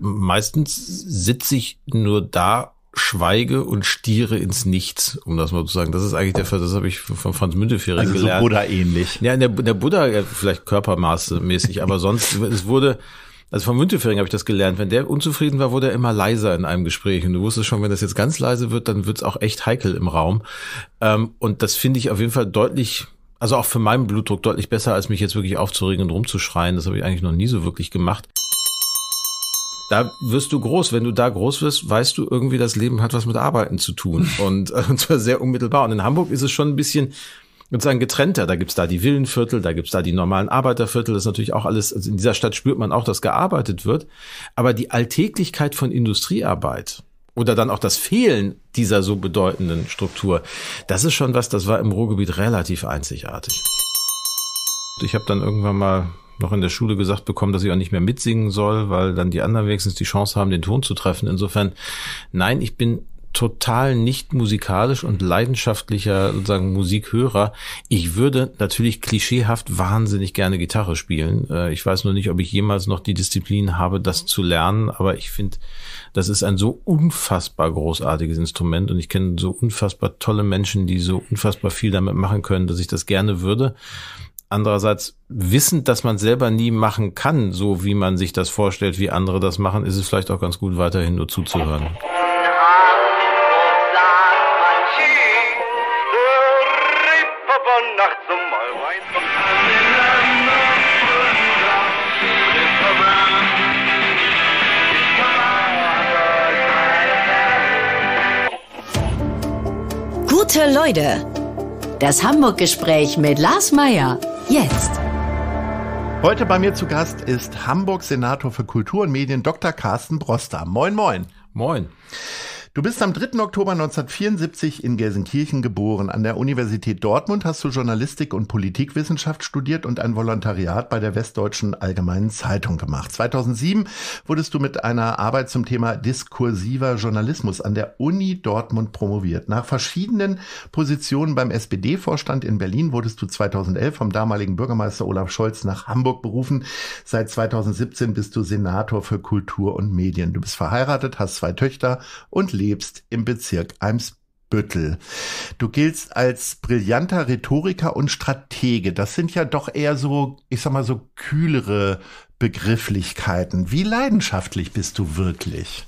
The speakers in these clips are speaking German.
meistens sitze ich nur da, schweige und stiere ins Nichts, um das mal zu sagen. Das ist eigentlich der Fall, das habe ich von Franz Müntefering also gelernt. Also so Buddha ähnlich. Ja, der, der Buddha vielleicht körpermaßmäßig, aber sonst, es wurde, also von Müntefering habe ich das gelernt. Wenn der unzufrieden war, wurde er immer leiser in einem Gespräch. Und du wusstest schon, wenn das jetzt ganz leise wird, dann wird es auch echt heikel im Raum. Ähm, und das finde ich auf jeden Fall deutlich, also auch für meinen Blutdruck deutlich besser, als mich jetzt wirklich aufzuregen und rumzuschreien. Das habe ich eigentlich noch nie so wirklich gemacht da wirst du groß. Wenn du da groß wirst, weißt du irgendwie, das Leben hat was mit Arbeiten zu tun. Und, äh, und zwar sehr unmittelbar. Und in Hamburg ist es schon ein bisschen sozusagen getrennter. Da gibt's da die Villenviertel, da gibt's da die normalen Arbeiterviertel. Das ist natürlich auch alles, also in dieser Stadt spürt man auch, dass gearbeitet wird. Aber die Alltäglichkeit von Industriearbeit oder dann auch das Fehlen dieser so bedeutenden Struktur, das ist schon was, das war im Ruhrgebiet relativ einzigartig. Ich habe dann irgendwann mal noch in der Schule gesagt bekommen, dass ich auch nicht mehr mitsingen soll, weil dann die anderen wenigstens die Chance haben, den Ton zu treffen. Insofern, nein, ich bin total nicht musikalisch und leidenschaftlicher sozusagen Musikhörer. Ich würde natürlich klischeehaft wahnsinnig gerne Gitarre spielen. Äh, ich weiß nur nicht, ob ich jemals noch die Disziplin habe, das zu lernen, aber ich finde, das ist ein so unfassbar großartiges Instrument und ich kenne so unfassbar tolle Menschen, die so unfassbar viel damit machen können, dass ich das gerne würde. Andererseits wissend, dass man selber nie machen kann, so wie man sich das vorstellt, wie andere das machen, ist es vielleicht auch ganz gut, weiterhin nur zuzuhören. Gute Leute, das Hamburg-Gespräch mit Lars Meyer jetzt. Heute bei mir zu Gast ist Hamburg-Senator für Kultur und Medien Dr. Carsten Broster. Moin, moin. Moin. Du bist am 3. Oktober 1974 in Gelsenkirchen geboren. An der Universität Dortmund hast du Journalistik und Politikwissenschaft studiert und ein Volontariat bei der Westdeutschen Allgemeinen Zeitung gemacht. 2007 wurdest du mit einer Arbeit zum Thema diskursiver Journalismus an der Uni Dortmund promoviert. Nach verschiedenen Positionen beim SPD-Vorstand in Berlin wurdest du 2011 vom damaligen Bürgermeister Olaf Scholz nach Hamburg berufen. Seit 2017 bist du Senator für Kultur und Medien. Du bist verheiratet, hast zwei Töchter und lebst lebst im Bezirk Eimsbüttel. Du giltst als brillanter Rhetoriker und Stratege. Das sind ja doch eher so, ich sag mal, so kühlere Begrifflichkeiten. Wie leidenschaftlich bist du wirklich?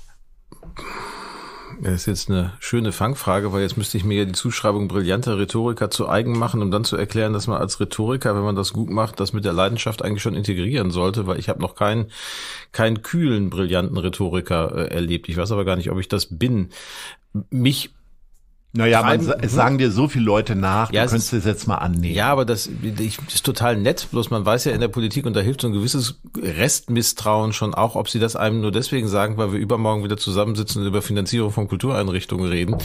Das ist jetzt eine schöne Fangfrage, weil jetzt müsste ich mir ja die Zuschreibung brillanter Rhetoriker zu eigen machen, um dann zu erklären, dass man als Rhetoriker, wenn man das gut macht, das mit der Leidenschaft eigentlich schon integrieren sollte, weil ich habe noch keinen, keinen kühlen, brillanten Rhetoriker äh, erlebt. Ich weiß aber gar nicht, ob ich das bin. Mich naja, man, es mhm. sagen dir so viele Leute nach, ja, du könntest es jetzt mal annehmen. Ja, aber das, ich, das, ist total nett, bloß man weiß ja in der Politik und da hilft so ein gewisses Restmisstrauen schon auch, ob sie das einem nur deswegen sagen, weil wir übermorgen wieder zusammensitzen und über Finanzierung von Kultureinrichtungen reden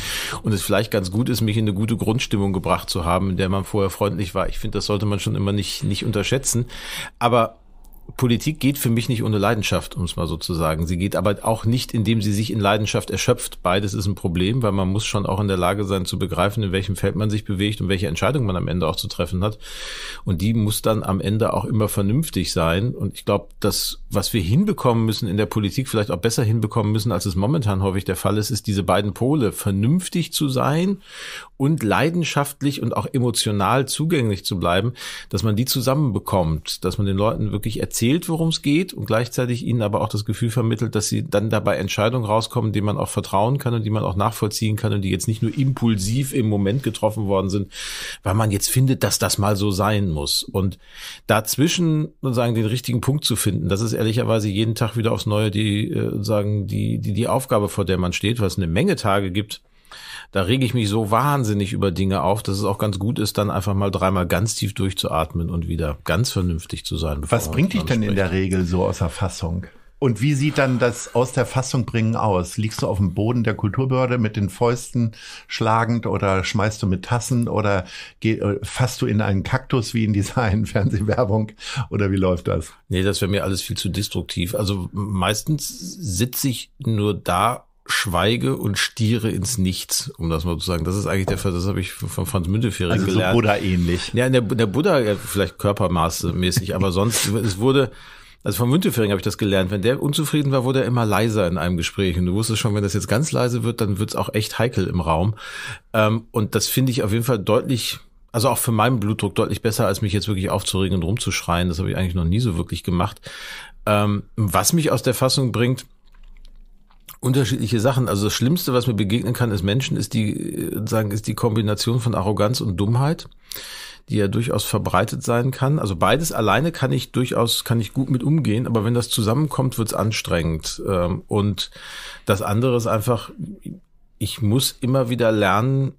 und es vielleicht ganz gut ist, mich in eine gute Grundstimmung gebracht zu haben, in der man vorher freundlich war. Ich finde, das sollte man schon immer nicht, nicht unterschätzen. Aber Politik geht für mich nicht ohne Leidenschaft, um es mal so zu sagen. Sie geht aber auch nicht, indem sie sich in Leidenschaft erschöpft. Beides ist ein Problem, weil man muss schon auch in der Lage sein zu begreifen, in welchem Feld man sich bewegt und welche Entscheidung man am Ende auch zu treffen hat. Und die muss dann am Ende auch immer vernünftig sein. Und ich glaube, das, was wir hinbekommen müssen in der Politik, vielleicht auch besser hinbekommen müssen, als es momentan häufig der Fall ist, ist diese beiden Pole, vernünftig zu sein und leidenschaftlich und auch emotional zugänglich zu bleiben, dass man die zusammenbekommt, dass man den Leuten wirklich erzählt, erzählt, worum es geht und gleichzeitig ihnen aber auch das Gefühl vermittelt, dass sie dann dabei Entscheidungen rauskommen, denen man auch vertrauen kann und die man auch nachvollziehen kann und die jetzt nicht nur impulsiv im Moment getroffen worden sind, weil man jetzt findet, dass das mal so sein muss. Und dazwischen sagen den richtigen Punkt zu finden, das ist ehrlicherweise jeden Tag wieder aufs Neue die äh, sagen die die die Aufgabe, vor der man steht, was eine Menge Tage gibt da rege ich mich so wahnsinnig über Dinge auf, dass es auch ganz gut ist, dann einfach mal dreimal ganz tief durchzuatmen und wieder ganz vernünftig zu sein. Was bringt dich denn spricht. in der Regel so aus der Fassung? Und wie sieht dann das aus der Fassung bringen aus? Liegst du auf dem Boden der Kulturbehörde mit den Fäusten schlagend oder schmeißt du mit Tassen oder geh, äh, fasst du in einen Kaktus wie in dieser einen Fernsehwerbung oder wie läuft das? Nee, das wäre mir alles viel zu destruktiv. Also meistens sitze ich nur da schweige und stiere ins Nichts, um das mal zu sagen. Das ist eigentlich der Fall, das habe ich von Franz Müntefering also gelernt. Also Buddha ähnlich. Ja, der, der Buddha vielleicht körpermaßmäßig, aber sonst, es wurde, also von Müntefering habe ich das gelernt, wenn der unzufrieden war, wurde er immer leiser in einem Gespräch und du wusstest schon, wenn das jetzt ganz leise wird, dann wird's auch echt heikel im Raum. Ähm, und das finde ich auf jeden Fall deutlich also auch für meinen Blutdruck deutlich besser, als mich jetzt wirklich aufzuregen und rumzuschreien. Das habe ich eigentlich noch nie so wirklich gemacht. Ähm, was mich aus der Fassung bringt, unterschiedliche Sachen. Also das Schlimmste, was mir begegnen kann, ist Menschen, ist die, äh, sagen, ist die Kombination von Arroganz und Dummheit, die ja durchaus verbreitet sein kann. Also beides alleine kann ich durchaus, kann ich gut mit umgehen, aber wenn das zusammenkommt, wird's anstrengend. Ähm, und das andere ist einfach, ich muss immer wieder lernen,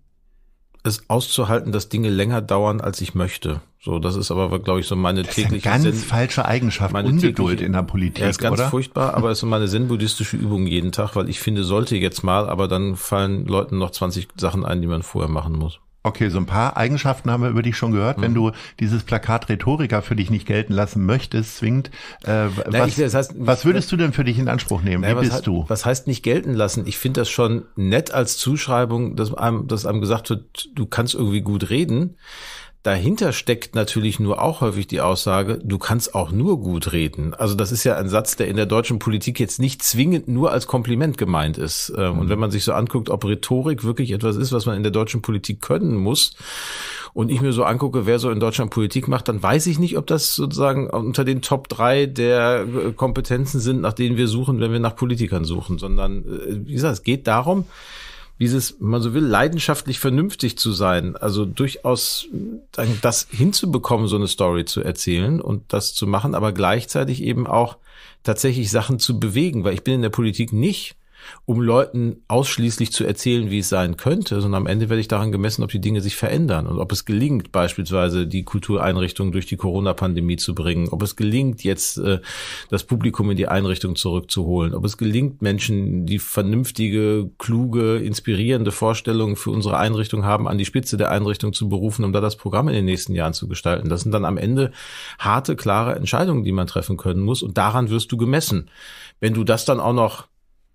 es auszuhalten, dass Dinge länger dauern, als ich möchte. So, das ist aber, glaube ich, so meine das tägliche. Ist eine ganz Sinn, falsche Eigenschaft, meine Ungeduld in der Politik. Ja, ist ganz oder? furchtbar, aber es ist meine zen-buddhistische Übung jeden Tag, weil ich finde, sollte jetzt mal, aber dann fallen Leuten noch 20 Sachen ein, die man vorher machen muss. Okay, so ein paar Eigenschaften haben wir über dich schon gehört. Mhm. Wenn du dieses Plakat Rhetoriker für dich nicht gelten lassen möchtest, zwingt, äh, na, was, ich, das heißt, was, würdest du denn für dich in Anspruch nehmen? Na, Wie bist du? Was heißt nicht gelten lassen? Ich finde das schon nett als Zuschreibung, dass einem, dass einem gesagt wird, du kannst irgendwie gut reden. Dahinter steckt natürlich nur auch häufig die Aussage, du kannst auch nur gut reden. Also das ist ja ein Satz, der in der deutschen Politik jetzt nicht zwingend nur als Kompliment gemeint ist. Ähm, und mhm. wenn man sich so anguckt, ob Rhetorik wirklich etwas ist, was man in der deutschen Politik können muss, und ich mir so angucke, wer so in Deutschland Politik macht, dann weiß ich nicht, ob das sozusagen unter den Top drei der äh, Kompetenzen sind, nach denen wir suchen, wenn wir nach Politikern suchen, sondern äh, wie gesagt, es geht darum, dieses, wenn man so will, leidenschaftlich vernünftig zu sein, also durchaus das hinzubekommen, so eine Story zu erzählen und das zu machen, aber gleichzeitig eben auch tatsächlich Sachen zu bewegen, weil ich bin in der Politik nicht um Leuten ausschließlich zu erzählen, wie es sein könnte, sondern am Ende werde ich daran gemessen, ob die Dinge sich verändern und ob es gelingt, beispielsweise die Kultureinrichtungen durch die Corona-Pandemie zu bringen, ob es gelingt, jetzt äh, das Publikum in die Einrichtung zurückzuholen, ob es gelingt, Menschen, die vernünftige, kluge, inspirierende Vorstellungen für unsere Einrichtung haben, an die Spitze der Einrichtung zu berufen, um da das Programm in den nächsten Jahren zu gestalten. Das sind dann am Ende harte, klare Entscheidungen, die man treffen können muss und daran wirst du gemessen. Wenn du das dann auch noch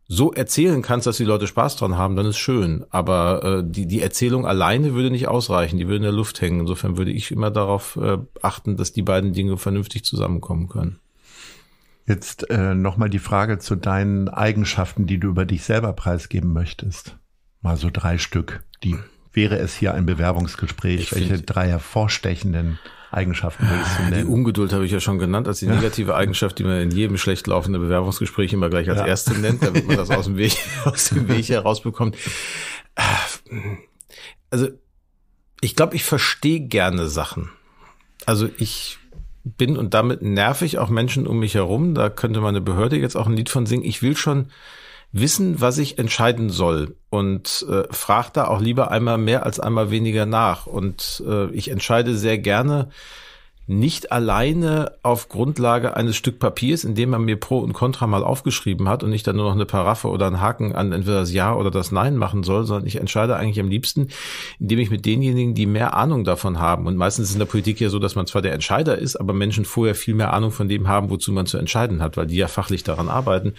so erzählen kannst, dass die Leute Spaß dran haben, dann ist schön. Aber äh, die, die Erzählung alleine würde nicht ausreichen, die würde in der Luft hängen. Insofern würde ich immer darauf äh, achten, dass die beiden Dinge vernünftig zusammenkommen können. Jetzt äh, nochmal die Frage zu deinen Eigenschaften, die du über dich selber preisgeben möchtest. Mal so drei Stück. Die wäre es hier ein Bewerbungsgespräch. Ich Welche drei hervorstechenden Eigenschaften würdest ah, du Die Ungeduld habe ich ja schon genannt als die negative Eigenschaft, die man in jedem schlecht laufenden Bewerbungsgespräch immer gleich als ja. erste nennt, damit man das aus dem Weg, aus dem Weg herausbekommt. Also, ich glaube, ich verstehe gerne Sachen. Also ich bin und damit nerv ich auch Menschen um mich herum. Da könnte meine Behörde jetzt auch ein Lied von singen. Ich will schon wissen, was ich entscheiden soll und äh, frage da auch lieber einmal mehr als einmal weniger nach. Und äh, ich entscheide sehr gerne nicht alleine auf Grundlage eines Stück Papiers, in dem man mir Pro und Contra mal aufgeschrieben hat und ich dann nur noch eine Paraffe oder einen Haken an entweder das Ja oder das Nein machen soll, sondern ich entscheide eigentlich am liebsten, indem ich mit denjenigen, die mehr Ahnung davon haben. Und meistens ist in der Politik ja so, dass man zwar der Entscheider ist, aber Menschen vorher viel mehr Ahnung von dem haben, wozu man zu entscheiden hat, weil die ja fachlich daran arbeiten.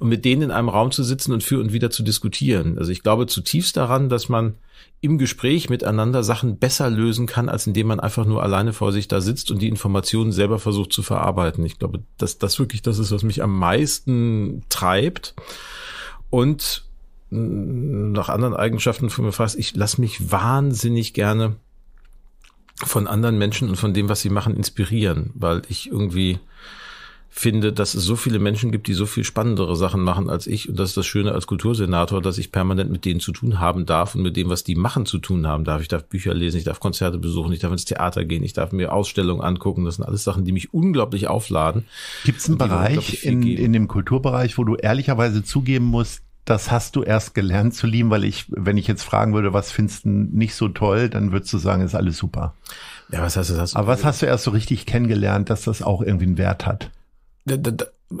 Und mit denen in einem Raum zu sitzen und für und wieder zu diskutieren. Also ich glaube zutiefst daran, dass man im Gespräch miteinander Sachen besser lösen kann, als indem man einfach nur alleine vor sich da sitzt und die Informationen selber versucht zu verarbeiten. Ich glaube, dass das wirklich das ist, was mich am meisten treibt. Und hm, nach anderen Eigenschaften von mir fast, ich lasse mich wahnsinnig gerne von anderen Menschen und von dem, was sie machen, inspirieren, weil ich irgendwie finde, dass es so viele Menschen gibt, die so viel spannendere Sachen machen als ich. Und das ist das Schöne als Kultursenator, dass ich permanent mit denen zu tun haben darf und mit dem, was die machen, zu tun haben darf. Ich darf Bücher lesen, ich darf Konzerte besuchen, ich darf ins Theater gehen, ich darf mir Ausstellungen angucken. Das sind alles Sachen, die mich unglaublich aufladen. Gibt es einen Bereich in, in dem Kulturbereich, wo du ehrlicherweise zugeben musst, das hast du erst gelernt zu lieben, weil ich, wenn ich jetzt fragen würde, was findest du nicht so toll, dann würdest du sagen, ist alles super. Ja, was hast du hast du Aber was hast du erst so richtig kennengelernt, dass das auch irgendwie einen Wert hat?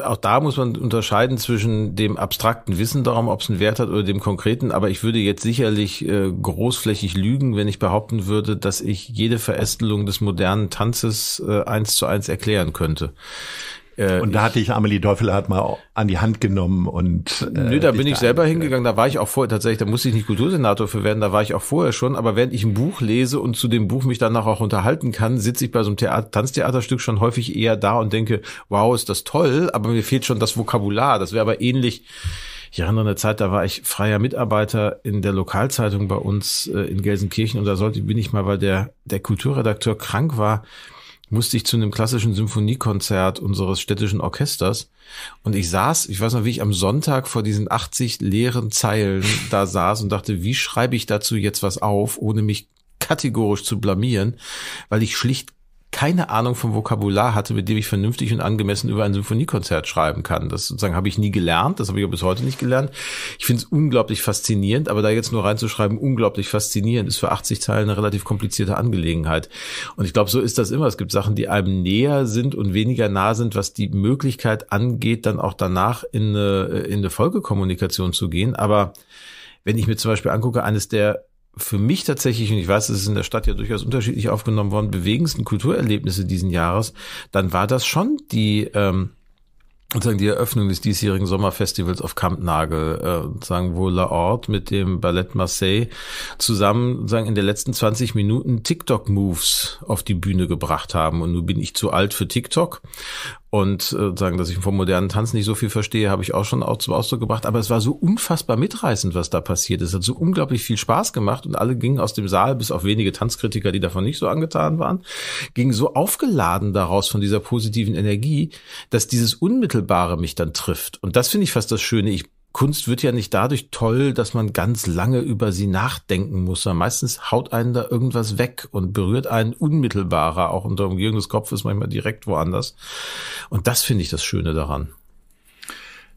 auch da muss man unterscheiden zwischen dem abstrakten Wissen darum, ob es einen Wert hat oder dem konkreten. Aber ich würde jetzt sicherlich äh, großflächig lügen, wenn ich behaupten würde, dass ich jede Verästelung des modernen Tanzes äh, eins zu eins erklären könnte. Äh, und da hatte ich Amelie Däufler hat mal an die Hand genommen und. Äh, nö, da bin ich da selber hingegangen. Da war ich auch vorher tatsächlich, da musste ich nicht Kultursenator für werden, da war ich auch vorher schon. Aber während ich ein Buch lese und zu dem Buch mich danach auch unterhalten kann, sitze ich bei so einem Theater, Tanztheaterstück schon häufig eher da und denke, wow, ist das toll, aber mir fehlt schon das Vokabular. Das wäre aber ähnlich. Ich erinnere an eine Zeit, da war ich freier Mitarbeiter in der Lokalzeitung bei uns äh, in Gelsenkirchen und da sollte, bin ich mal, weil der, der Kulturredakteur krank war, musste ich zu einem klassischen Symphoniekonzert unseres städtischen Orchesters. Und ich saß, ich weiß noch, wie ich am Sonntag vor diesen 80 leeren Zeilen da saß und dachte, wie schreibe ich dazu jetzt was auf, ohne mich kategorisch zu blamieren, weil ich schlicht keine Ahnung vom Vokabular hatte, mit dem ich vernünftig und angemessen über ein Symphoniekonzert schreiben kann. Das sozusagen habe ich nie gelernt, das habe ich bis heute nicht gelernt. Ich finde es unglaublich faszinierend, aber da jetzt nur reinzuschreiben, unglaublich faszinierend, ist für 80 Zeilen eine relativ komplizierte Angelegenheit. Und ich glaube, so ist das immer. Es gibt Sachen, die einem näher sind und weniger nah sind, was die Möglichkeit angeht, dann auch danach in eine, in eine Folgekommunikation zu gehen. Aber wenn ich mir zum Beispiel angucke, eines der für mich tatsächlich, und ich weiß, es ist in der Stadt ja durchaus unterschiedlich aufgenommen worden, bewegendsten Kulturerlebnisse diesen Jahres, dann war das schon die ähm, sozusagen die Eröffnung des diesjährigen Sommerfestivals auf Kampnagel, äh, sozusagen wo La Horde mit dem Ballett Marseille zusammen sagen in der letzten 20 Minuten TikTok-Moves auf die Bühne gebracht haben. Und nun bin ich zu alt für TikTok und äh, sagen, dass ich vom modernen Tanz nicht so viel verstehe, habe ich auch schon auch zum Ausdruck gebracht. Aber es war so unfassbar mitreißend, was da passiert ist. Es hat so unglaublich viel Spaß gemacht und alle gingen aus dem Saal, bis auf wenige Tanzkritiker, die davon nicht so angetan waren, gingen so aufgeladen daraus von dieser positiven Energie, dass dieses Unmittelbare mich dann trifft. Und das finde ich fast das Schöne. Ich Kunst wird ja nicht dadurch toll, dass man ganz lange über sie nachdenken muss. Meistens haut einen da irgendwas weg und berührt einen unmittelbarer, auch unter Umgehung des Kopfes, manchmal direkt woanders. Und das finde ich das Schöne daran.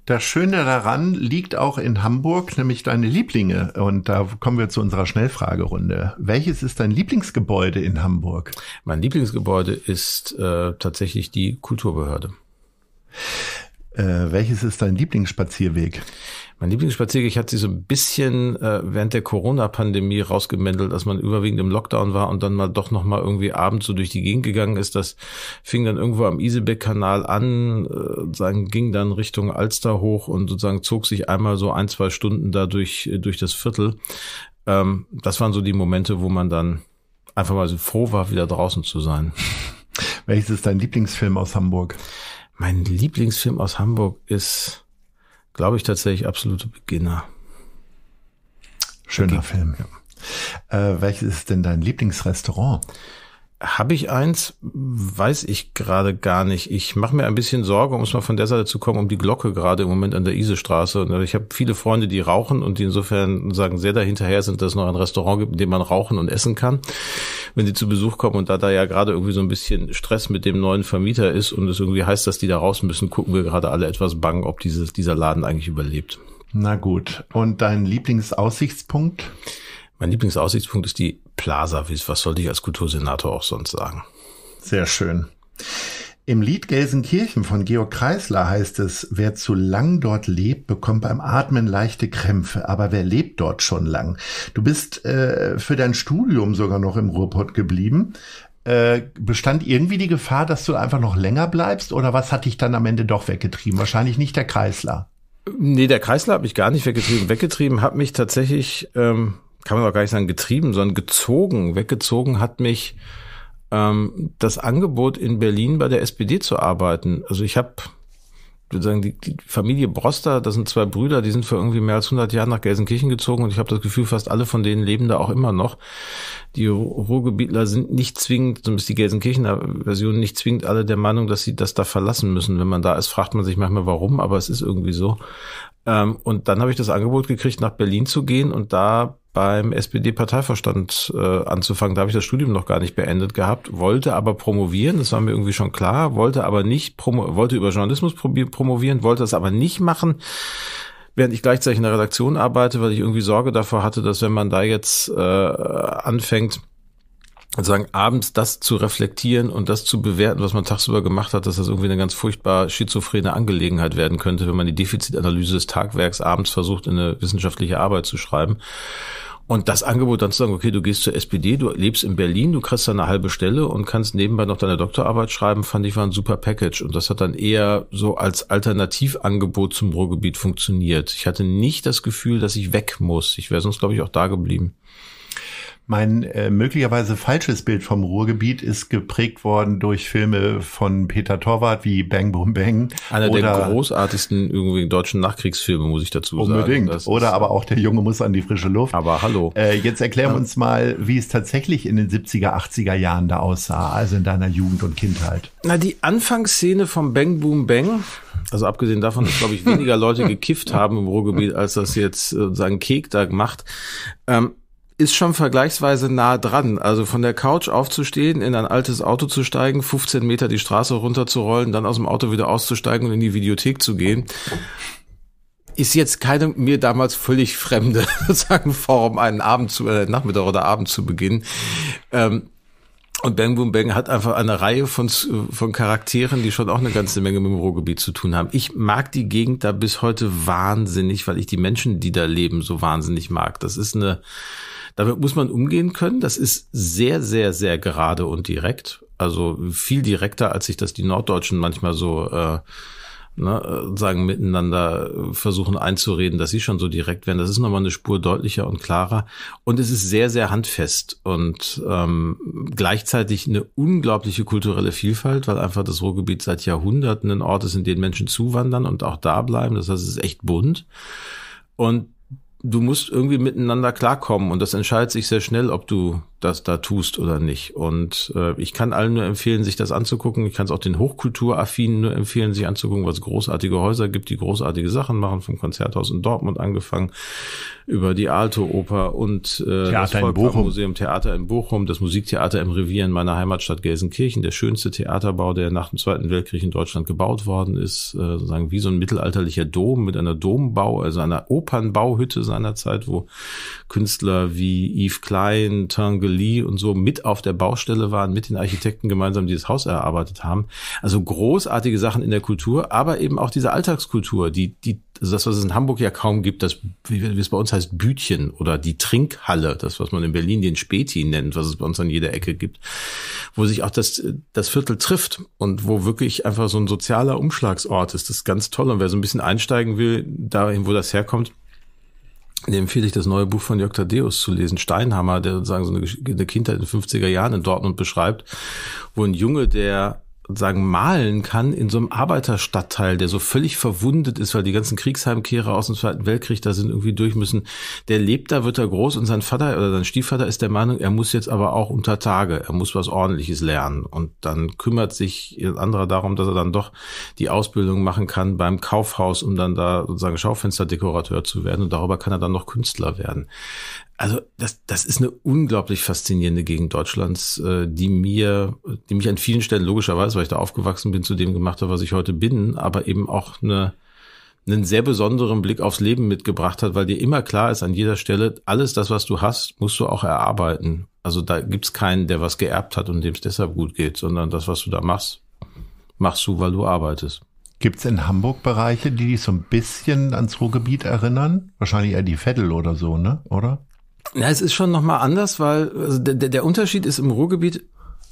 Das Schöne daran liegt auch in Hamburg, nämlich deine Lieblinge. Und da kommen wir zu unserer Schnellfragerunde. Welches ist dein Lieblingsgebäude in Hamburg? Mein Lieblingsgebäude ist äh, tatsächlich die Kulturbehörde. Äh, welches ist dein Lieblingsspazierweg? Mein Lieblingsspazierweg hat sich so ein bisschen äh, während der Corona-Pandemie rausgemändelt, dass man überwiegend im Lockdown war und dann mal doch nochmal irgendwie abends so durch die Gegend gegangen ist. Das fing dann irgendwo am Isebeck-Kanal an, äh, sagen, ging dann Richtung Alster hoch und sozusagen zog sich einmal so ein, zwei Stunden da durch, äh, durch das Viertel. Ähm, das waren so die Momente, wo man dann einfach mal so froh war, wieder draußen zu sein. Welches ist dein Lieblingsfilm aus Hamburg? Mein Lieblingsfilm aus Hamburg ist, glaube ich, tatsächlich absolute Beginner. Schöner Film. Ja. Äh, welches ist denn dein Lieblingsrestaurant? Habe ich eins? Weiß ich gerade gar nicht. Ich mache mir ein bisschen Sorge, um es mal von der Seite zu kommen, um die Glocke gerade im Moment an der Isestraße. Und ich habe viele Freunde, die rauchen und die insofern sagen, sehr dahinterher sind, dass es noch ein Restaurant gibt, in dem man rauchen und essen kann, wenn sie zu Besuch kommen. Und da da ja gerade irgendwie so ein bisschen Stress mit dem neuen Vermieter ist und es irgendwie heißt, dass die da raus müssen, gucken wir gerade alle etwas bang, ob dieses, dieser Laden eigentlich überlebt. Na gut. Und dein Lieblingsaussichtspunkt? Mein Lieblingsaussichtspunkt ist die Plaza Was sollte ich als Kultursenator auch sonst sagen? Sehr schön. Im Lied Gelsenkirchen von Georg Kreisler heißt es, wer zu lang dort lebt, bekommt beim Atmen leichte Krämpfe, aber wer lebt dort schon lang? Du bist äh, für dein Studium sogar noch im Ruhrpott geblieben. Äh, bestand irgendwie die Gefahr, dass du einfach noch länger bleibst oder was hat dich dann am Ende doch weggetrieben? Wahrscheinlich nicht der Kreisler. Nee, der Kreisler hat mich gar nicht weggetrieben. Weggetrieben hat mich tatsächlich ähm, kann man auch gar nicht sagen getrieben, sondern gezogen, weggezogen hat mich ähm, das Angebot in Berlin bei der SPD zu arbeiten. Also ich habe sozusagen die, die Familie Broster, das sind zwei Brüder, die sind für irgendwie mehr als 100 Jahre nach Gelsenkirchen gezogen und ich habe das Gefühl, fast alle von denen leben da auch immer noch. Die Ruhrgebietler sind nicht zwingend, zumindest die Gelsenkirchener Version, nicht zwingend alle der Meinung, dass sie das da verlassen müssen. Wenn man da ist, fragt man sich manchmal warum, aber es ist irgendwie so. Ähm, und dann habe ich das Angebot gekriegt, nach Berlin zu gehen und da beim SPD-Parteiverstand äh, anzufangen. Da habe ich das Studium noch gar nicht beendet gehabt, wollte aber promovieren, das war mir irgendwie schon klar, wollte aber nicht, promo wollte über Journalismus promovieren, wollte das aber nicht machen, während ich gleichzeitig in der Redaktion arbeite, weil ich irgendwie Sorge davor hatte, dass wenn man da jetzt äh, anfängt, sozusagen abends das zu reflektieren und das zu bewerten, was man tagsüber gemacht hat, dass das irgendwie eine ganz furchtbar schizophrene Angelegenheit werden könnte, wenn man die Defizitanalyse des Tagwerks abends versucht, in eine wissenschaftliche Arbeit zu schreiben. Und das Angebot dann zu sagen, okay, du gehst zur SPD, du lebst in Berlin, du kriegst da eine halbe Stelle und kannst nebenbei noch deine Doktorarbeit schreiben, fand ich war ein super Package. Und das hat dann eher so als Alternativangebot zum Ruhrgebiet funktioniert. Ich hatte nicht das Gefühl, dass ich weg muss. Ich wäre sonst, glaube ich, auch da geblieben mein äh, möglicherweise falsches Bild vom Ruhrgebiet ist geprägt worden durch Filme von Peter Torwart wie Bang Boom Bang. Einer der großartigsten irgendwie deutschen Nachkriegsfilme, muss ich dazu unbedingt. sagen. Unbedingt. Oder aber auch Der Junge muss an die frische Luft. Aber hallo. Äh, jetzt erklären wir uns mal, wie es tatsächlich in den 70er, 80er Jahren da aussah, also in deiner Jugend und Kindheit. Na, die Anfangsszene von Bang Boom Bang, also abgesehen davon, dass, glaube ich, weniger Leute gekifft haben im Ruhrgebiet, als das jetzt äh, sagen Kek da macht. Ähm, ist schon vergleichsweise nah dran. Also von der Couch aufzustehen, in ein altes Auto zu steigen, 15 Meter die Straße runterzurollen, dann aus dem Auto wieder auszusteigen und in die Videothek zu gehen, ist jetzt keine mir damals völlig fremde sozusagen Form, einen Abend zu, äh, Nachmittag oder Abend zu beginnen. Ähm, und Bang Boom Bang hat einfach eine Reihe von, äh, von Charakteren, die schon auch eine ganze Menge mit dem Ruhrgebiet zu tun haben. Ich mag die Gegend da bis heute wahnsinnig, weil ich die Menschen, die da leben, so wahnsinnig mag. Das ist eine, damit muss man umgehen können. Das ist sehr, sehr, sehr gerade und direkt. Also viel direkter, als sich das die Norddeutschen manchmal so äh, ne, sagen, miteinander versuchen einzureden, dass sie schon so direkt werden. Das ist nochmal eine Spur deutlicher und klarer. Und es ist sehr, sehr handfest und ähm, gleichzeitig eine unglaubliche kulturelle Vielfalt, weil einfach das Ruhrgebiet seit Jahrhunderten ein Ort ist, in den Menschen zuwandern und auch da bleiben. Das heißt, es ist echt bunt. Und du musst irgendwie miteinander klarkommen und das entscheidet sich sehr schnell, ob du das da tust oder nicht. Und äh, ich kann allen nur empfehlen, sich das anzugucken. Ich kann es auch den Hochkulturaffinen nur empfehlen, sich anzugucken, was großartige Häuser gibt, die großartige Sachen machen, vom Konzerthaus in Dortmund angefangen, über die Aalto-Oper und äh, Theater das Volkwang-Museum, Theater in Bochum, das Musiktheater im Revier in meiner Heimatstadt Gelsenkirchen, der schönste Theaterbau, der nach dem Zweiten Weltkrieg in Deutschland gebaut worden ist, äh, sozusagen wie so ein mittelalterlicher Dom mit einer Dombau, also einer Opernbauhütte Zeit, wo Künstler wie Yves Klein, Tangeli und so mit auf der Baustelle waren, mit den Architekten gemeinsam dieses Haus erarbeitet haben. Also großartige Sachen in der Kultur, aber eben auch diese Alltagskultur, die, die also das, was es in Hamburg ja kaum gibt, das, wie es bei uns heißt, Bütchen oder die Trinkhalle, das, was man in Berlin den Späti nennt, was es bei uns an jeder Ecke gibt, wo sich auch das, das Viertel trifft und wo wirklich einfach so ein sozialer Umschlagsort ist. Das ist ganz toll. Und wer so ein bisschen einsteigen will, dahin, wo das herkommt, dem empfehle ich das neue Buch von Jörg Tadeus zu lesen, Steinhammer, der sozusagen so eine, eine Kindheit in den 50er Jahren in Dortmund beschreibt, wo ein Junge, der sagen, malen kann in so einem Arbeiterstadtteil, der so völlig verwundet ist, weil die ganzen Kriegsheimkehrer aus dem Zweiten Weltkrieg da sind irgendwie durch müssen. Der lebt da, wird da groß und sein Vater oder sein Stiefvater ist der Meinung, er muss jetzt aber auch unter Tage, er muss was ordentliches lernen. Und dann kümmert sich ein anderer darum, dass er dann doch die Ausbildung machen kann beim Kaufhaus, um dann da sozusagen Schaufensterdekorateur zu werden. Und darüber kann er dann noch Künstler werden also das, das ist eine unglaublich faszinierende Gegend Deutschlands, äh, die mir, die mich an vielen Stellen logischerweise, weil ich da aufgewachsen bin, zu dem gemacht hat, was ich heute bin, aber eben auch eine, einen sehr besonderen Blick aufs Leben mitgebracht hat, weil dir immer klar ist an jeder Stelle, alles das, was du hast, musst du auch erarbeiten. Also da gibt's keinen, der was geerbt hat und dem es deshalb gut geht, sondern das, was du da machst, machst du, weil du arbeitest. Gibt's in Hamburg Bereiche, die dich so ein bisschen ans Ruhrgebiet erinnern? Wahrscheinlich eher die Vettel oder so, ne? Oder? Na, es ist schon nochmal anders, weil also der, der Unterschied ist im Ruhrgebiet,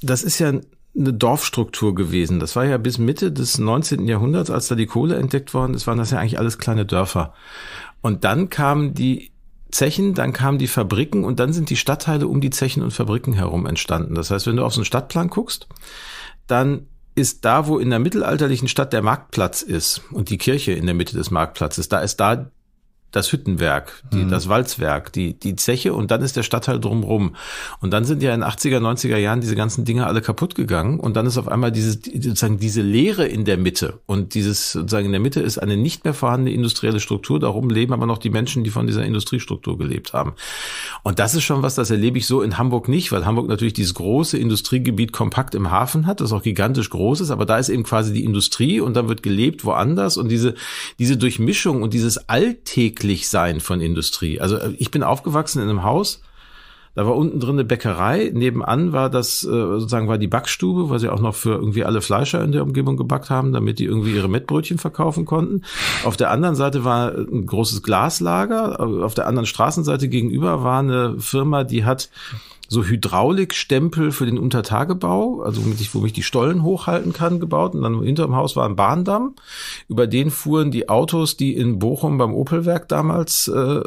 das ist ja eine Dorfstruktur gewesen. Das war ja bis Mitte des 19. Jahrhunderts, als da die Kohle entdeckt worden ist, waren das ja eigentlich alles kleine Dörfer. Und dann kamen die Zechen, dann kamen die Fabriken und dann sind die Stadtteile um die Zechen und Fabriken herum entstanden. Das heißt, wenn du auf so einen Stadtplan guckst, dann ist da, wo in der mittelalterlichen Stadt der Marktplatz ist und die Kirche in der Mitte des Marktplatzes, da ist da das Hüttenwerk, die, mhm. das Walzwerk, die, die Zeche und dann ist der Stadtteil drumrum. Und dann sind ja in 80er, 90er Jahren diese ganzen Dinge alle kaputt gegangen und dann ist auf einmal dieses, sozusagen diese Leere in der Mitte und dieses sozusagen in der Mitte ist eine nicht mehr vorhandene industrielle Struktur, darum leben aber noch die Menschen, die von dieser Industriestruktur gelebt haben. Und das ist schon was, das erlebe ich so in Hamburg nicht, weil Hamburg natürlich dieses große Industriegebiet kompakt im Hafen hat, das auch gigantisch groß ist, aber da ist eben quasi die Industrie und dann wird gelebt woanders und diese, diese Durchmischung und dieses Alltägliche abhängig sein von Industrie. Also äh, ich bin aufgewachsen in einem Haus, da war unten drin eine Bäckerei, nebenan war das äh, sozusagen war die Backstube, weil sie auch noch für irgendwie alle Fleischer in der Umgebung gebackt haben, damit die irgendwie ihre Mettbrötchen verkaufen konnten. Auf der anderen Seite war ein großes Glaslager, äh, auf der anderen Straßenseite gegenüber war eine Firma, die hat so Hydraulikstempel für den Untertagebau, also womit ich, womit ich die Stollen hochhalten kann, gebaut. Und dann hinterm Haus war ein Bahndamm. Über den fuhren die Autos, die in Bochum beim Opelwerk damals, äh,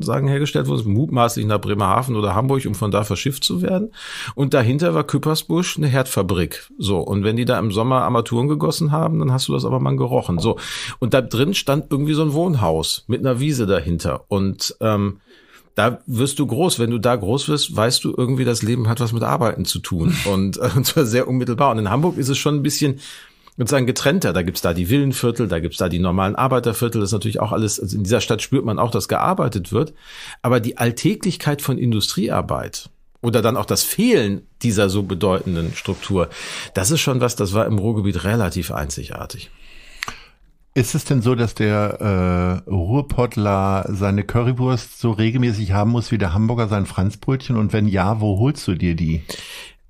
sagen, hergestellt wurden, mutmaßlich nach Bremerhaven oder Hamburg, um von da verschifft zu werden. Und dahinter war Küppersbusch eine Herdfabrik. So. Und wenn die da im Sommer Armaturen gegossen haben, dann hast du das aber mal gerochen. So. Und da drin stand irgendwie so ein Wohnhaus mit einer Wiese dahinter. Und, ähm, da wirst du groß. Wenn du da groß wirst, weißt du irgendwie, das Leben hat was mit Arbeiten zu tun. Und, äh, und zwar sehr unmittelbar. Und in Hamburg ist es schon ein bisschen sozusagen getrennter. Da gibt's da die Villenviertel, da gibt's da die normalen Arbeiterviertel. Das ist natürlich auch alles, also in dieser Stadt spürt man auch, dass gearbeitet wird. Aber die Alltäglichkeit von Industriearbeit oder dann auch das Fehlen dieser so bedeutenden Struktur, das ist schon was, das war im Ruhrgebiet relativ einzigartig. Ist es denn so, dass der äh, Ruhrpottler seine Currywurst so regelmäßig haben muss wie der Hamburger sein Franzbrötchen? Und wenn ja, wo holst du dir die?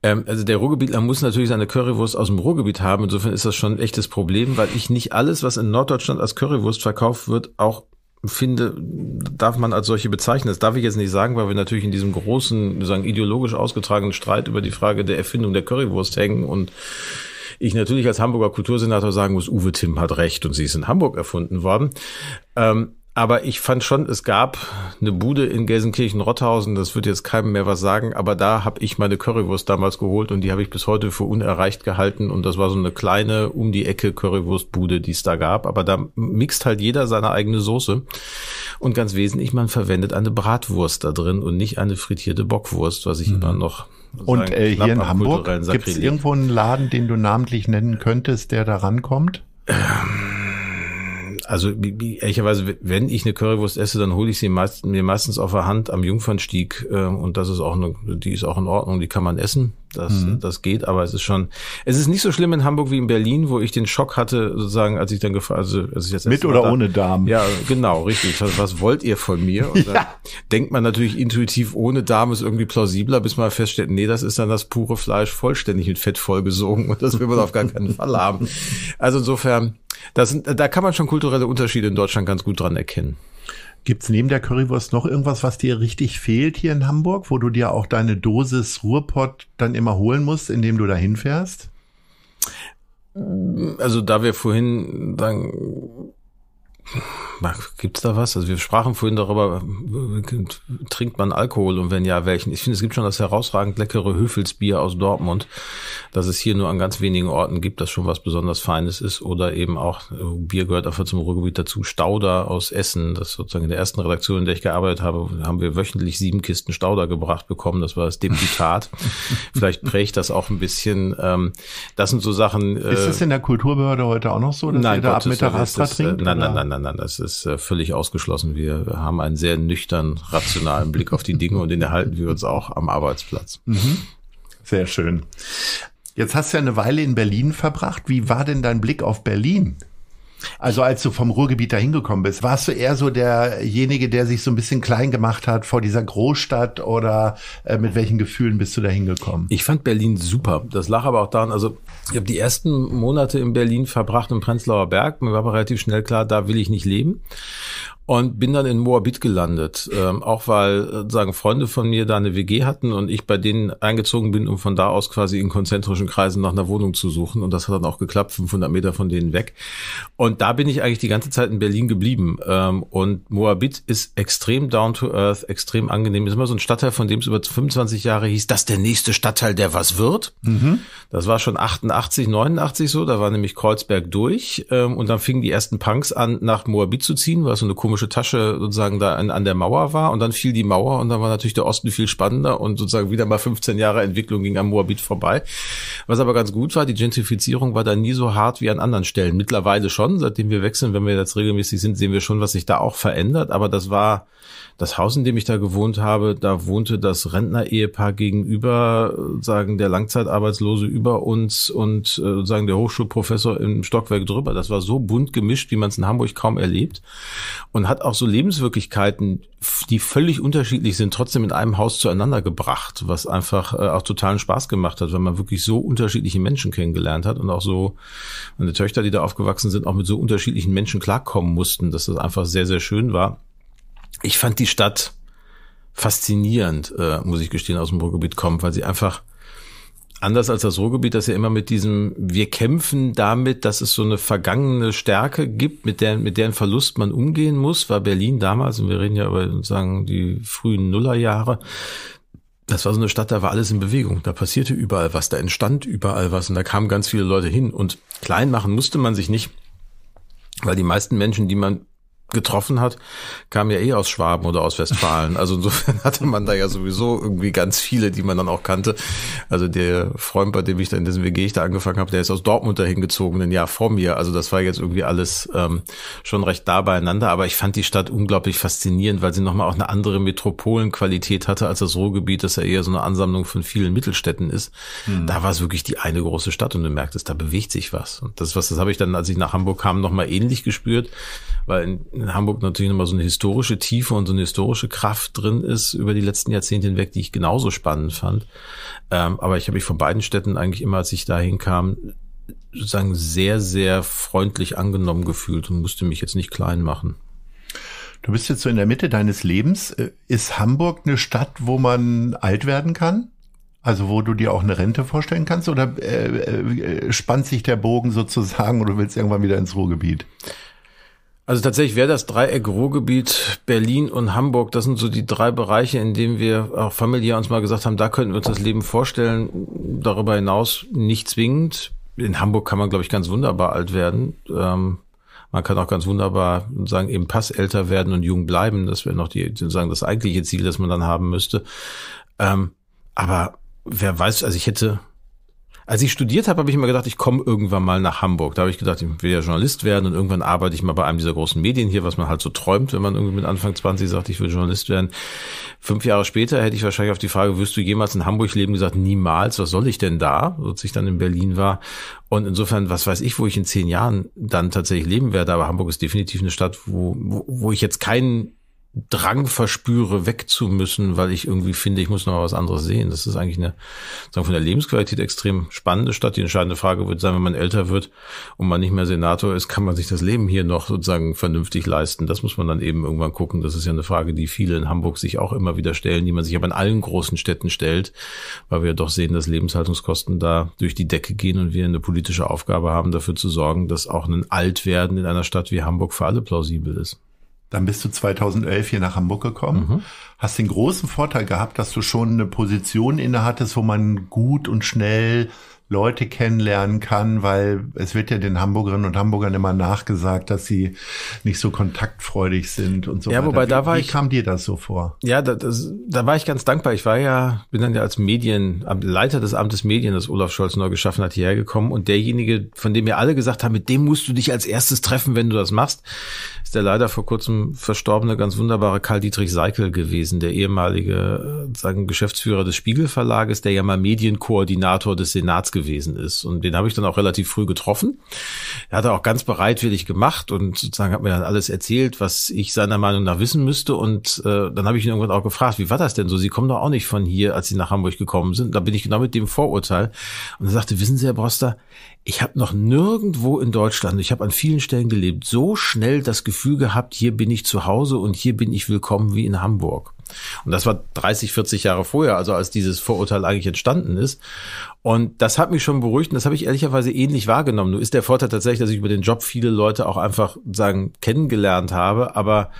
Ähm, also der Ruhrgebietler muss natürlich seine Currywurst aus dem Ruhrgebiet haben. Insofern ist das schon ein echtes Problem, weil ich nicht alles, was in Norddeutschland als Currywurst verkauft wird, auch finde, darf man als solche bezeichnen. Das darf ich jetzt nicht sagen, weil wir natürlich in diesem großen, sagen, ideologisch ausgetragenen Streit über die Frage der Erfindung der Currywurst hängen und ich natürlich als Hamburger Kultursenator sagen muss, Uwe Tim hat recht und sie ist in Hamburg erfunden worden. Ähm, aber ich fand schon, es gab eine Bude in Gelsenkirchen-Rotthausen, das wird jetzt keinem mehr was sagen, aber da habe ich meine Currywurst damals geholt und die habe ich bis heute für unerreicht gehalten und das war so eine kleine um die Ecke Currywurstbude, die es da gab, aber da mixt halt jeder seine eigene Soße und ganz wesentlich, man verwendet eine Bratwurst da drin und nicht eine frittierte Bockwurst, was ich mhm. immer noch und äh, hier in Hamburg gibt es irgendwo einen Laden, den du namentlich nennen könntest, der da rankommt? Ähm also ehrlicherweise, wenn ich eine Currywurst esse, dann hole ich sie meist, mir meistens auf der Hand am Jungfernstieg äh, und das ist auch eine, die ist auch in Ordnung, die kann man essen. Das, mhm. das geht, aber es ist schon, es ist nicht so schlimm in Hamburg wie in Berlin, wo ich den Schock hatte, sozusagen, als ich dann gefragt, also als ich jetzt mit oder hatte, ohne Darm. Ja, genau, richtig. Was, wollt ihr von mir? Und ja. denkt man natürlich intuitiv, ohne Darm ist irgendwie plausibler, bis man feststellt, nee, das ist dann das pure Fleisch vollständig mit Fett vollgesogen und das will man auf gar keinen Fall haben. Also insofern das sind, da kann man schon kulturelle Unterschiede in Deutschland ganz gut dran erkennen. Gibt's neben der Currywurst noch irgendwas, was dir richtig fehlt hier in Hamburg, wo du dir auch deine Dosis Ruhrpott dann immer holen musst, indem du da hinfährst? Also da wir vorhin sagen, Gibt es da was? Also wir sprachen vorhin darüber, trinkt man Alkohol und wenn ja, welchen? Ich finde, es gibt schon das herausragend leckere Höfelsbier aus Dortmund, das es hier nur an ganz wenigen Orten gibt, das schon was besonders Feines ist. Oder eben auch, äh, Bier gehört einfach zum Ruhrgebiet dazu, Stauder aus Essen. Das sozusagen in der ersten Redaktion, in der ich gearbeitet habe, haben wir wöchentlich sieben Kisten Stauder gebracht bekommen. Das war das Deputat. Vielleicht prägt das auch ein bisschen. Ähm, das sind so Sachen. Ist das äh, in der Kulturbehörde heute auch noch so, dass nein, ihr da Gottes ab Mittag Astra äh, trinkt? Nein, nein, nein, nein nein, das ist äh, völlig ausgeschlossen. Wir haben einen sehr nüchtern, rationalen Blick auf die Dinge und den erhalten wir uns auch am Arbeitsplatz. Mhm. Sehr schön. Jetzt hast du ja eine Weile in Berlin verbracht. Wie war denn dein Blick auf Berlin? Also als du vom Ruhrgebiet da hingekommen bist, warst du eher so derjenige, der sich so ein bisschen klein gemacht hat vor dieser Großstadt oder äh, mit welchen Gefühlen bist du da hingekommen? Ich fand Berlin super. Das lag aber auch daran, also ich habe die ersten Monate in Berlin verbracht im Prenzlauer Berg. Mir war aber relativ schnell klar, da will ich nicht leben und bin dann in Moabit gelandet. Ähm, auch weil äh, sagen Freunde von mir da eine WG hatten und ich bei denen eingezogen bin, um von da aus quasi in konzentrischen Kreisen nach einer Wohnung zu suchen. Und das hat dann auch geklappt, 500 Meter von denen weg. Und da bin ich eigentlich die ganze Zeit in Berlin geblieben. Ähm, und Moabit ist extrem down to earth, extrem angenehm. Ist immer so ein Stadtteil, von dem es über 25 Jahre hieß, das der nächste Stadtteil, der was wird. Mhm. Das war schon 88, 89 so. Da war nämlich Kreuzberg durch. Ähm, und dann fingen die ersten Punks an, nach Moabit zu ziehen, was so eine komische komische Tasche sozusagen da an, an der Mauer war und dann fiel die Mauer und dann war natürlich der Osten viel spannender und sozusagen wieder mal 15 Jahre Entwicklung ging am Moabit vorbei. Was aber ganz gut war, die Gentrifizierung war da nie so hart wie an anderen Stellen. Mittlerweile schon, seitdem wir wechseln, wenn wir jetzt regelmäßig sind, sehen wir schon, was sich da auch verändert, aber das war das Haus, in dem ich da gewohnt habe, da wohnte das Rentner-Ehepaar gegenüber, äh, sagen der Langzeitarbeitslose über uns und äh, sagen der Hochschulprofessor im Stockwerk drüber. Das war so bunt gemischt, wie man es in Hamburg kaum erlebt und hat auch so Lebenswirklichkeiten, die völlig unterschiedlich sind, trotzdem in einem Haus zueinander gebracht, was einfach äh, auch totalen Spaß gemacht hat, weil man wirklich so unterschiedliche Menschen kennengelernt hat und auch so meine Töchter, die da aufgewachsen sind, auch mit so unterschiedlichen Menschen klarkommen mussten, dass das einfach sehr, sehr schön war ich fand die Stadt faszinierend, äh, muss ich gestehen, aus dem Ruhrgebiet kommt, weil sie einfach anders als das Ruhrgebiet, dass ja immer mit diesem, wir kämpfen damit, dass es so eine vergangene Stärke gibt, mit der, mit deren Verlust man umgehen muss, war Berlin damals, und wir reden ja über, sagen, die frühen Nullerjahre. Das war so eine Stadt, da war alles in Bewegung. Da passierte überall was, da entstand überall was und da kamen ganz viele Leute hin. Und klein machen musste man sich nicht, weil die meisten Menschen, die man getroffen hat, kam ja eh aus Schwaben oder aus Westfalen. Also insofern hatte man da ja sowieso irgendwie ganz viele, die man dann auch kannte. Also der Freund, bei dem ich dann in diesem WG ich da angefangen habe, der ist aus Dortmund dahin gezogen, ein Jahr vor mir. Also das war jetzt irgendwie alles ähm, schon recht da beieinander. Aber ich fand die Stadt unglaublich faszinierend, weil sie nochmal auch eine andere Metropolenqualität hatte als das Ruhrgebiet, das ja eher so eine Ansammlung von vielen Mittelstädten ist. Mhm. Da war es wirklich die eine große Stadt und du merktest, da bewegt sich was. Und das was, das habe ich dann, als ich nach Hamburg kam, nochmal ähnlich gespürt weil in, in Hamburg natürlich nochmal so eine historische Tiefe und so eine historische Kraft drin ist über die letzten Jahrzehnte hinweg, die ich genauso spannend fand. Ähm, aber ich habe mich von beiden Städten eigentlich immer, als ich dahin kam, sozusagen sehr, sehr freundlich angenommen gefühlt und musste mich jetzt nicht klein machen. Du bist jetzt so in der Mitte deines Lebens. Äh, ist Hamburg eine Stadt, wo man alt werden kann? Also wo du dir auch eine Rente vorstellen kannst? Oder äh, äh, äh spannt sich der Bogen sozusagen oder willst irgendwann wieder ins Ruhrgebiet? Also tatsächlich wäre das Dreieck Ruhrgebiet, Berlin und Hamburg, das sind so die drei Bereiche, in denen wir auch familiär uns mal gesagt haben, da könnten wir uns das Leben vorstellen. Darüber hinaus nicht zwingend. In Hamburg kann man, glaube ich, ganz wunderbar alt werden. Ähm, man kann auch ganz wunderbar sagen, eben Pass älter werden und jung bleiben. Das wäre noch die, sozusagen das eigentliche Ziel, das man dann haben müsste. Ähm, aber wer weiß, also ich hätte als ich studiert habe, habe ich immer gedacht, ich komme irgendwann mal nach Hamburg. Da habe ich gedacht, ich will ja Journalist werden und irgendwann arbeite ich mal bei einem dieser großen Medien hier, was man halt so träumt, wenn man irgendwie mit Anfang 20 sagt, ich will Journalist werden. Fünf Jahre später hätte ich wahrscheinlich auf die Frage, wirst du jemals in Hamburg leben, gesagt, niemals, was soll ich denn da, als ich dann in Berlin war. Und insofern, was weiß ich, wo ich in zehn Jahren dann tatsächlich leben werde, aber Hamburg ist definitiv eine Stadt, wo, wo, wo ich jetzt keinen Drang verspüre, wegzumüssen, weil ich irgendwie finde, ich muss noch was anderes sehen. Das ist eigentlich eine, sagen, wir, von der Lebensqualität extrem spannende Stadt. Die entscheidende Frage wird sein, wenn man älter wird und man nicht mehr Senator ist, kann man sich das Leben hier noch sozusagen vernünftig leisten? Das muss man dann eben irgendwann gucken. Das ist ja eine Frage, die viele in Hamburg sich auch immer wieder stellen, die man sich aber in allen großen Städten stellt, weil wir doch sehen, dass Lebenshaltungskosten da durch die Decke gehen und wir eine politische Aufgabe haben, dafür zu sorgen, dass auch ein Altwerden in einer Stadt wie Hamburg für alle plausibel ist. Dann bist du 2011 hier nach Hamburg gekommen, mhm. hast den großen Vorteil gehabt, dass du schon eine Position innehattest, wo man gut und schnell Leute kennenlernen kann, weil es wird ja den Hamburgerinnen und Hamburgern immer nachgesagt, dass sie nicht so kontaktfreudig sind und so ja, weiter. Wobei, da war Wie ich, kam dir das so vor? Ja, da, das, da war ich ganz dankbar. Ich war ja, bin dann ja als Medien, Leiter des Amtes Medien, das Olaf Scholz neu geschaffen hat, hierher gekommen und derjenige, von dem wir alle gesagt haben, mit dem musst du dich als erstes treffen, wenn du das machst, ist der leider vor kurzem verstorbene, ganz wunderbare Karl-Dietrich Seikel gewesen, der ehemalige, äh, sagen, Geschäftsführer des Spiegelverlages, der ja mal Medienkoordinator des Senats gewesen ist. Und den habe ich dann auch relativ früh getroffen. Er hat auch ganz bereitwillig gemacht und sozusagen hat mir dann alles erzählt, was ich seiner Meinung nach wissen müsste. Und äh, dann habe ich ihn irgendwann auch gefragt, wie war das denn so? Sie kommen doch auch nicht von hier, als Sie nach Hamburg gekommen sind. Da bin ich genau mit dem Vorurteil. Und er sagte, wissen Sie, Herr Broster, ich habe noch nirgendwo in Deutschland, ich habe an vielen Stellen gelebt, so schnell das Gefühl gehabt, hier bin ich zu Hause und hier bin ich willkommen wie in Hamburg. Und das war 30, 40 Jahre vorher, also als dieses Vorurteil eigentlich entstanden ist. Und das hat mich schon beruhigt und das habe ich ehrlicherweise ähnlich wahrgenommen. Nur ist der Vorteil tatsächlich, dass ich über den Job viele Leute auch einfach sagen kennengelernt habe, aber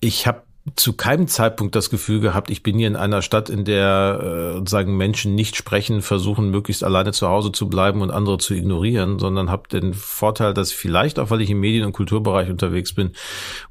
ich habe zu keinem Zeitpunkt das Gefühl gehabt, ich bin hier in einer Stadt, in der äh, sagen Menschen nicht sprechen, versuchen möglichst alleine zu Hause zu bleiben und andere zu ignorieren, sondern habe den Vorteil, dass vielleicht auch, weil ich im Medien- und Kulturbereich unterwegs bin,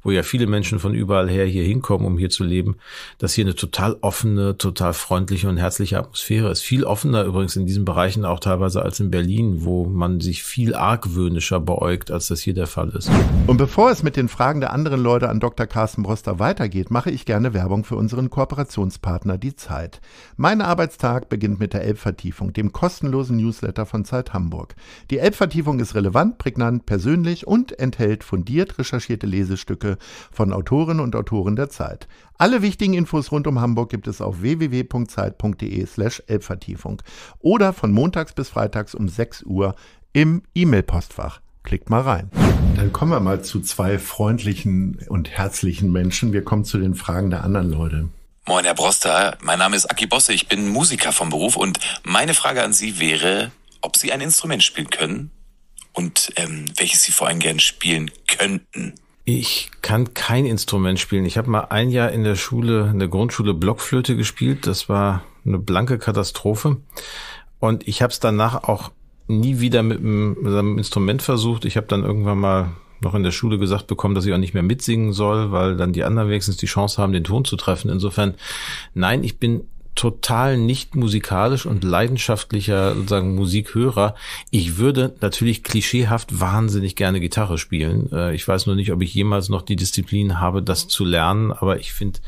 wo ja viele Menschen von überall her hier hinkommen, um hier zu leben, dass hier eine total offene, total freundliche und herzliche Atmosphäre ist. Viel offener übrigens in diesen Bereichen auch teilweise als in Berlin, wo man sich viel argwöhnischer beäugt, als das hier der Fall ist. Und bevor es mit den Fragen der anderen Leute an Dr. Carsten Broster weitergeht, steht, mache ich gerne Werbung für unseren Kooperationspartner Die Zeit. Mein Arbeitstag beginnt mit der Elbvertiefung, dem kostenlosen Newsletter von Zeit Hamburg. Die Elbvertiefung ist relevant, prägnant, persönlich und enthält fundiert recherchierte Lesestücke von Autorinnen und Autoren der Zeit. Alle wichtigen Infos rund um Hamburg gibt es auf www.zeit.de/slash Elbvertiefung oder von montags bis freitags um 6 Uhr im E-Mail-Postfach. Klickt mal rein. Dann kommen wir mal zu zwei freundlichen und herzlichen Menschen. Wir kommen zu den Fragen der anderen Leute. Moin, Herr Broster. Mein Name ist Aki Bosse. Ich bin Musiker vom Beruf und meine Frage an Sie wäre, ob Sie ein Instrument spielen können und ähm, welches Sie vor allem gern spielen könnten. Ich kann kein Instrument spielen. Ich habe mal ein Jahr in der Schule, in der Grundschule Blockflöte gespielt. Das war eine blanke Katastrophe. Und ich habe es danach auch nie wieder mit einem, Instrument versucht. Ich habe dann irgendwann mal noch in der Schule gesagt bekommen, dass ich auch nicht mehr mitsingen soll, weil dann die anderen wenigstens die Chance haben, den Ton zu treffen. Insofern, nein, ich bin total nicht musikalisch und leidenschaftlicher sozusagen Musikhörer. Ich würde natürlich klischeehaft wahnsinnig gerne Gitarre spielen. Äh, ich weiß nur nicht, ob ich jemals noch die Disziplin habe, das zu lernen, aber ich finde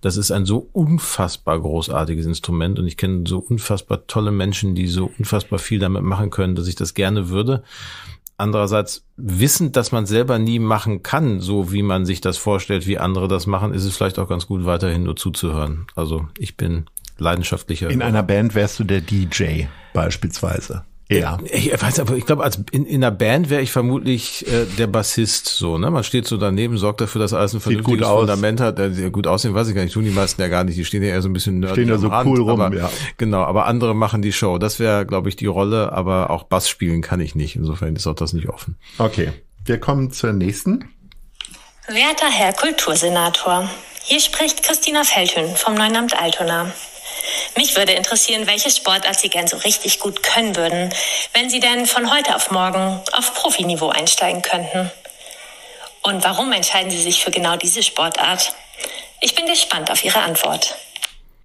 das ist ein so unfassbar großartiges Instrument und ich kenne so unfassbar tolle Menschen, die so unfassbar viel damit machen können, dass ich das gerne würde. Andererseits wissend, dass man selber nie machen kann, so wie man sich das vorstellt, wie andere das machen, ist es vielleicht auch ganz gut, weiterhin nur zuzuhören. Also ich bin leidenschaftlicher. In einer Band wärst du der DJ beispielsweise. Ja. Ich weiß aber, ich glaube, als in, in einer Band wäre ich vermutlich äh, der Bassist so, ne? Man steht so daneben, sorgt dafür, dass alles ein vernünftiges Fundament hat, äh, gut aussehen, weiß ich gar nicht, tun die meisten ja gar nicht, die stehen ja eher so ein bisschen nerdig Stehen ja so Rand, cool rum, aber, ja. Genau, aber andere machen die Show. Das wäre, glaube ich, die Rolle, aber auch Bass spielen kann ich nicht. Insofern ist auch das nicht offen. Okay. Wir kommen zur nächsten. Werter Herr Kultursenator, hier spricht Christina Feldhün vom Neuen Amt Altona. Mich würde interessieren, welche Sportart Sie gern so richtig gut können würden, wenn Sie denn von heute auf morgen auf Profiniveau einsteigen könnten. Und warum entscheiden Sie sich für genau diese Sportart? Ich bin gespannt auf Ihre Antwort.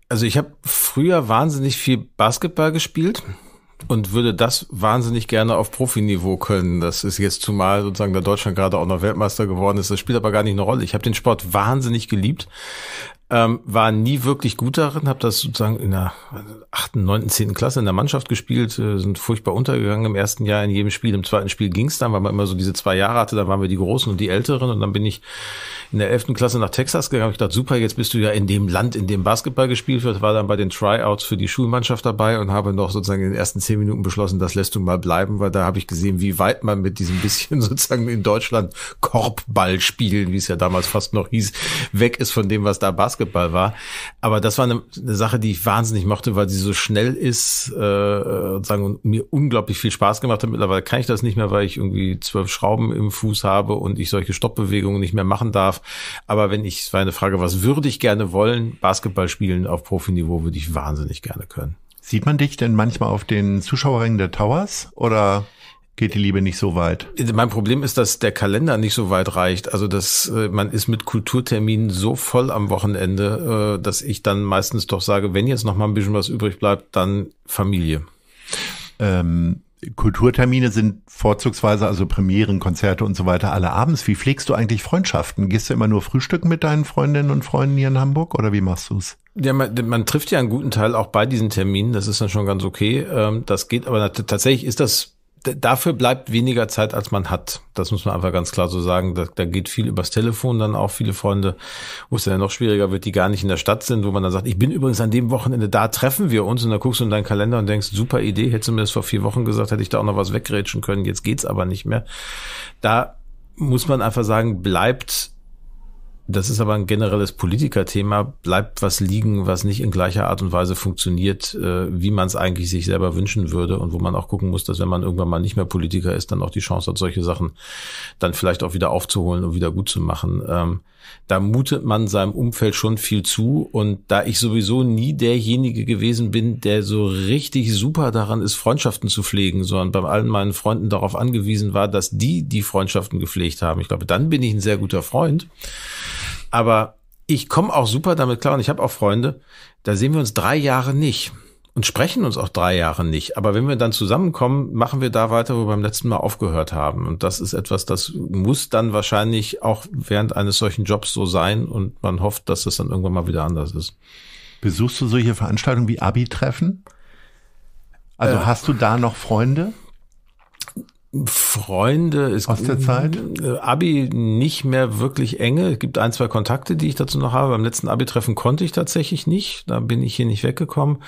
Also ich habe früher wahnsinnig viel Basketball gespielt und würde das wahnsinnig gerne auf Profiniveau können. Das ist jetzt zumal sozusagen der Deutschland gerade auch noch Weltmeister geworden ist. Das spielt aber gar nicht eine Rolle. Ich habe den Sport wahnsinnig geliebt. Ähm, war nie wirklich gut darin, habe das sozusagen in der achten, neunten, zehnten Klasse in der Mannschaft gespielt, äh, sind furchtbar untergegangen im ersten Jahr in jedem Spiel. Im zweiten Spiel ging's dann, weil man immer so diese zwei Jahre hatte, da waren wir die Großen und die Älteren und dann bin ich in der elften Klasse nach Texas gegangen. Hab ich dachte, super, jetzt bist du ja in dem Land, in dem Basketball gespielt wird, war dann bei den Tryouts für die Schulmannschaft dabei und habe noch sozusagen in den ersten zehn Minuten beschlossen, das lässt du mal bleiben, weil da habe ich gesehen, wie weit man mit diesem bisschen sozusagen in Deutschland Korbball spielen, wie es ja damals fast noch hieß, weg ist von dem, was da Basketball Basketball war. Aber das war eine, eine Sache, die ich wahnsinnig mochte, weil sie so schnell ist äh, und sagen, und mir unglaublich viel Spaß gemacht hat. Mittlerweile kann ich das nicht mehr, weil ich irgendwie zwölf Schrauben im Fuß habe und ich solche Stoppbewegungen nicht mehr machen darf. Aber wenn ich, es war eine Frage, was würde ich gerne wollen? Basketball spielen auf Profiniveau würde ich wahnsinnig gerne können. Sieht man dich denn manchmal auf den Zuschauerrängen der Towers oder geht die Liebe nicht so weit. Mein Problem ist, dass der Kalender nicht so weit reicht. Also dass äh, man ist mit Kulturterminen so voll am Wochenende, äh, dass ich dann meistens doch sage, wenn jetzt noch mal ein bisschen was übrig bleibt, dann Familie. Ähm, Kulturtermine sind vorzugsweise also Premieren, Konzerte und so weiter alle abends. Wie pflegst du eigentlich Freundschaften? Gehst du immer nur frühstücken mit deinen Freundinnen und Freunden hier in Hamburg oder wie machst du's? Ja, man, man trifft ja einen guten Teil auch bei diesen Terminen. Das ist dann schon ganz okay. Ähm, das geht, aber tatsächlich ist das dafür bleibt weniger Zeit, als man hat. Das muss man einfach ganz klar so sagen. Da, da geht viel übers Telefon dann auch. Viele Freunde, wo es dann noch schwieriger wird, die gar nicht in der Stadt sind, wo man dann sagt, ich bin übrigens an dem Wochenende da, treffen wir uns. Und dann guckst du in deinen Kalender und denkst, super Idee, hättest du mir das vor vier Wochen gesagt, hätte ich da auch noch was wegrätschen können. Jetzt geht's aber nicht mehr. Da muss man einfach sagen, bleibt das ist aber ein generelles Politikerthema. Bleibt was liegen, was nicht in gleicher Art und Weise funktioniert, äh, wie man es eigentlich sich selber wünschen würde und wo man auch gucken muss, dass wenn man irgendwann mal nicht mehr Politiker ist, dann auch die Chance hat, solche Sachen dann vielleicht auch wieder aufzuholen und wieder gut zu machen. Ähm, da mutet man seinem Umfeld schon viel zu. Und da ich sowieso nie derjenige gewesen bin, der so richtig super daran ist, Freundschaften zu pflegen, sondern bei allen meinen Freunden darauf angewiesen war, dass die die Freundschaften gepflegt haben. Ich glaube, dann bin ich ein sehr guter Freund. Aber ich komme auch super damit klar und ich habe auch Freunde, da sehen wir uns drei Jahre nicht und sprechen uns auch drei Jahre nicht. Aber wenn wir dann zusammenkommen, machen wir da weiter, wo wir beim letzten Mal aufgehört haben. Und das ist etwas, das muss dann wahrscheinlich auch während eines solchen Jobs so sein und man hofft, dass das dann irgendwann mal wieder anders ist. Besuchst du solche Veranstaltungen wie Abi-Treffen? Also äh, hast du da noch Freunde? Freunde ist aus der Zeit äh, Abi nicht mehr wirklich enge. Es gibt ein, zwei Kontakte, die ich dazu noch habe. Beim letzten Abi-Treffen konnte ich tatsächlich nicht. Da bin ich hier nicht weggekommen.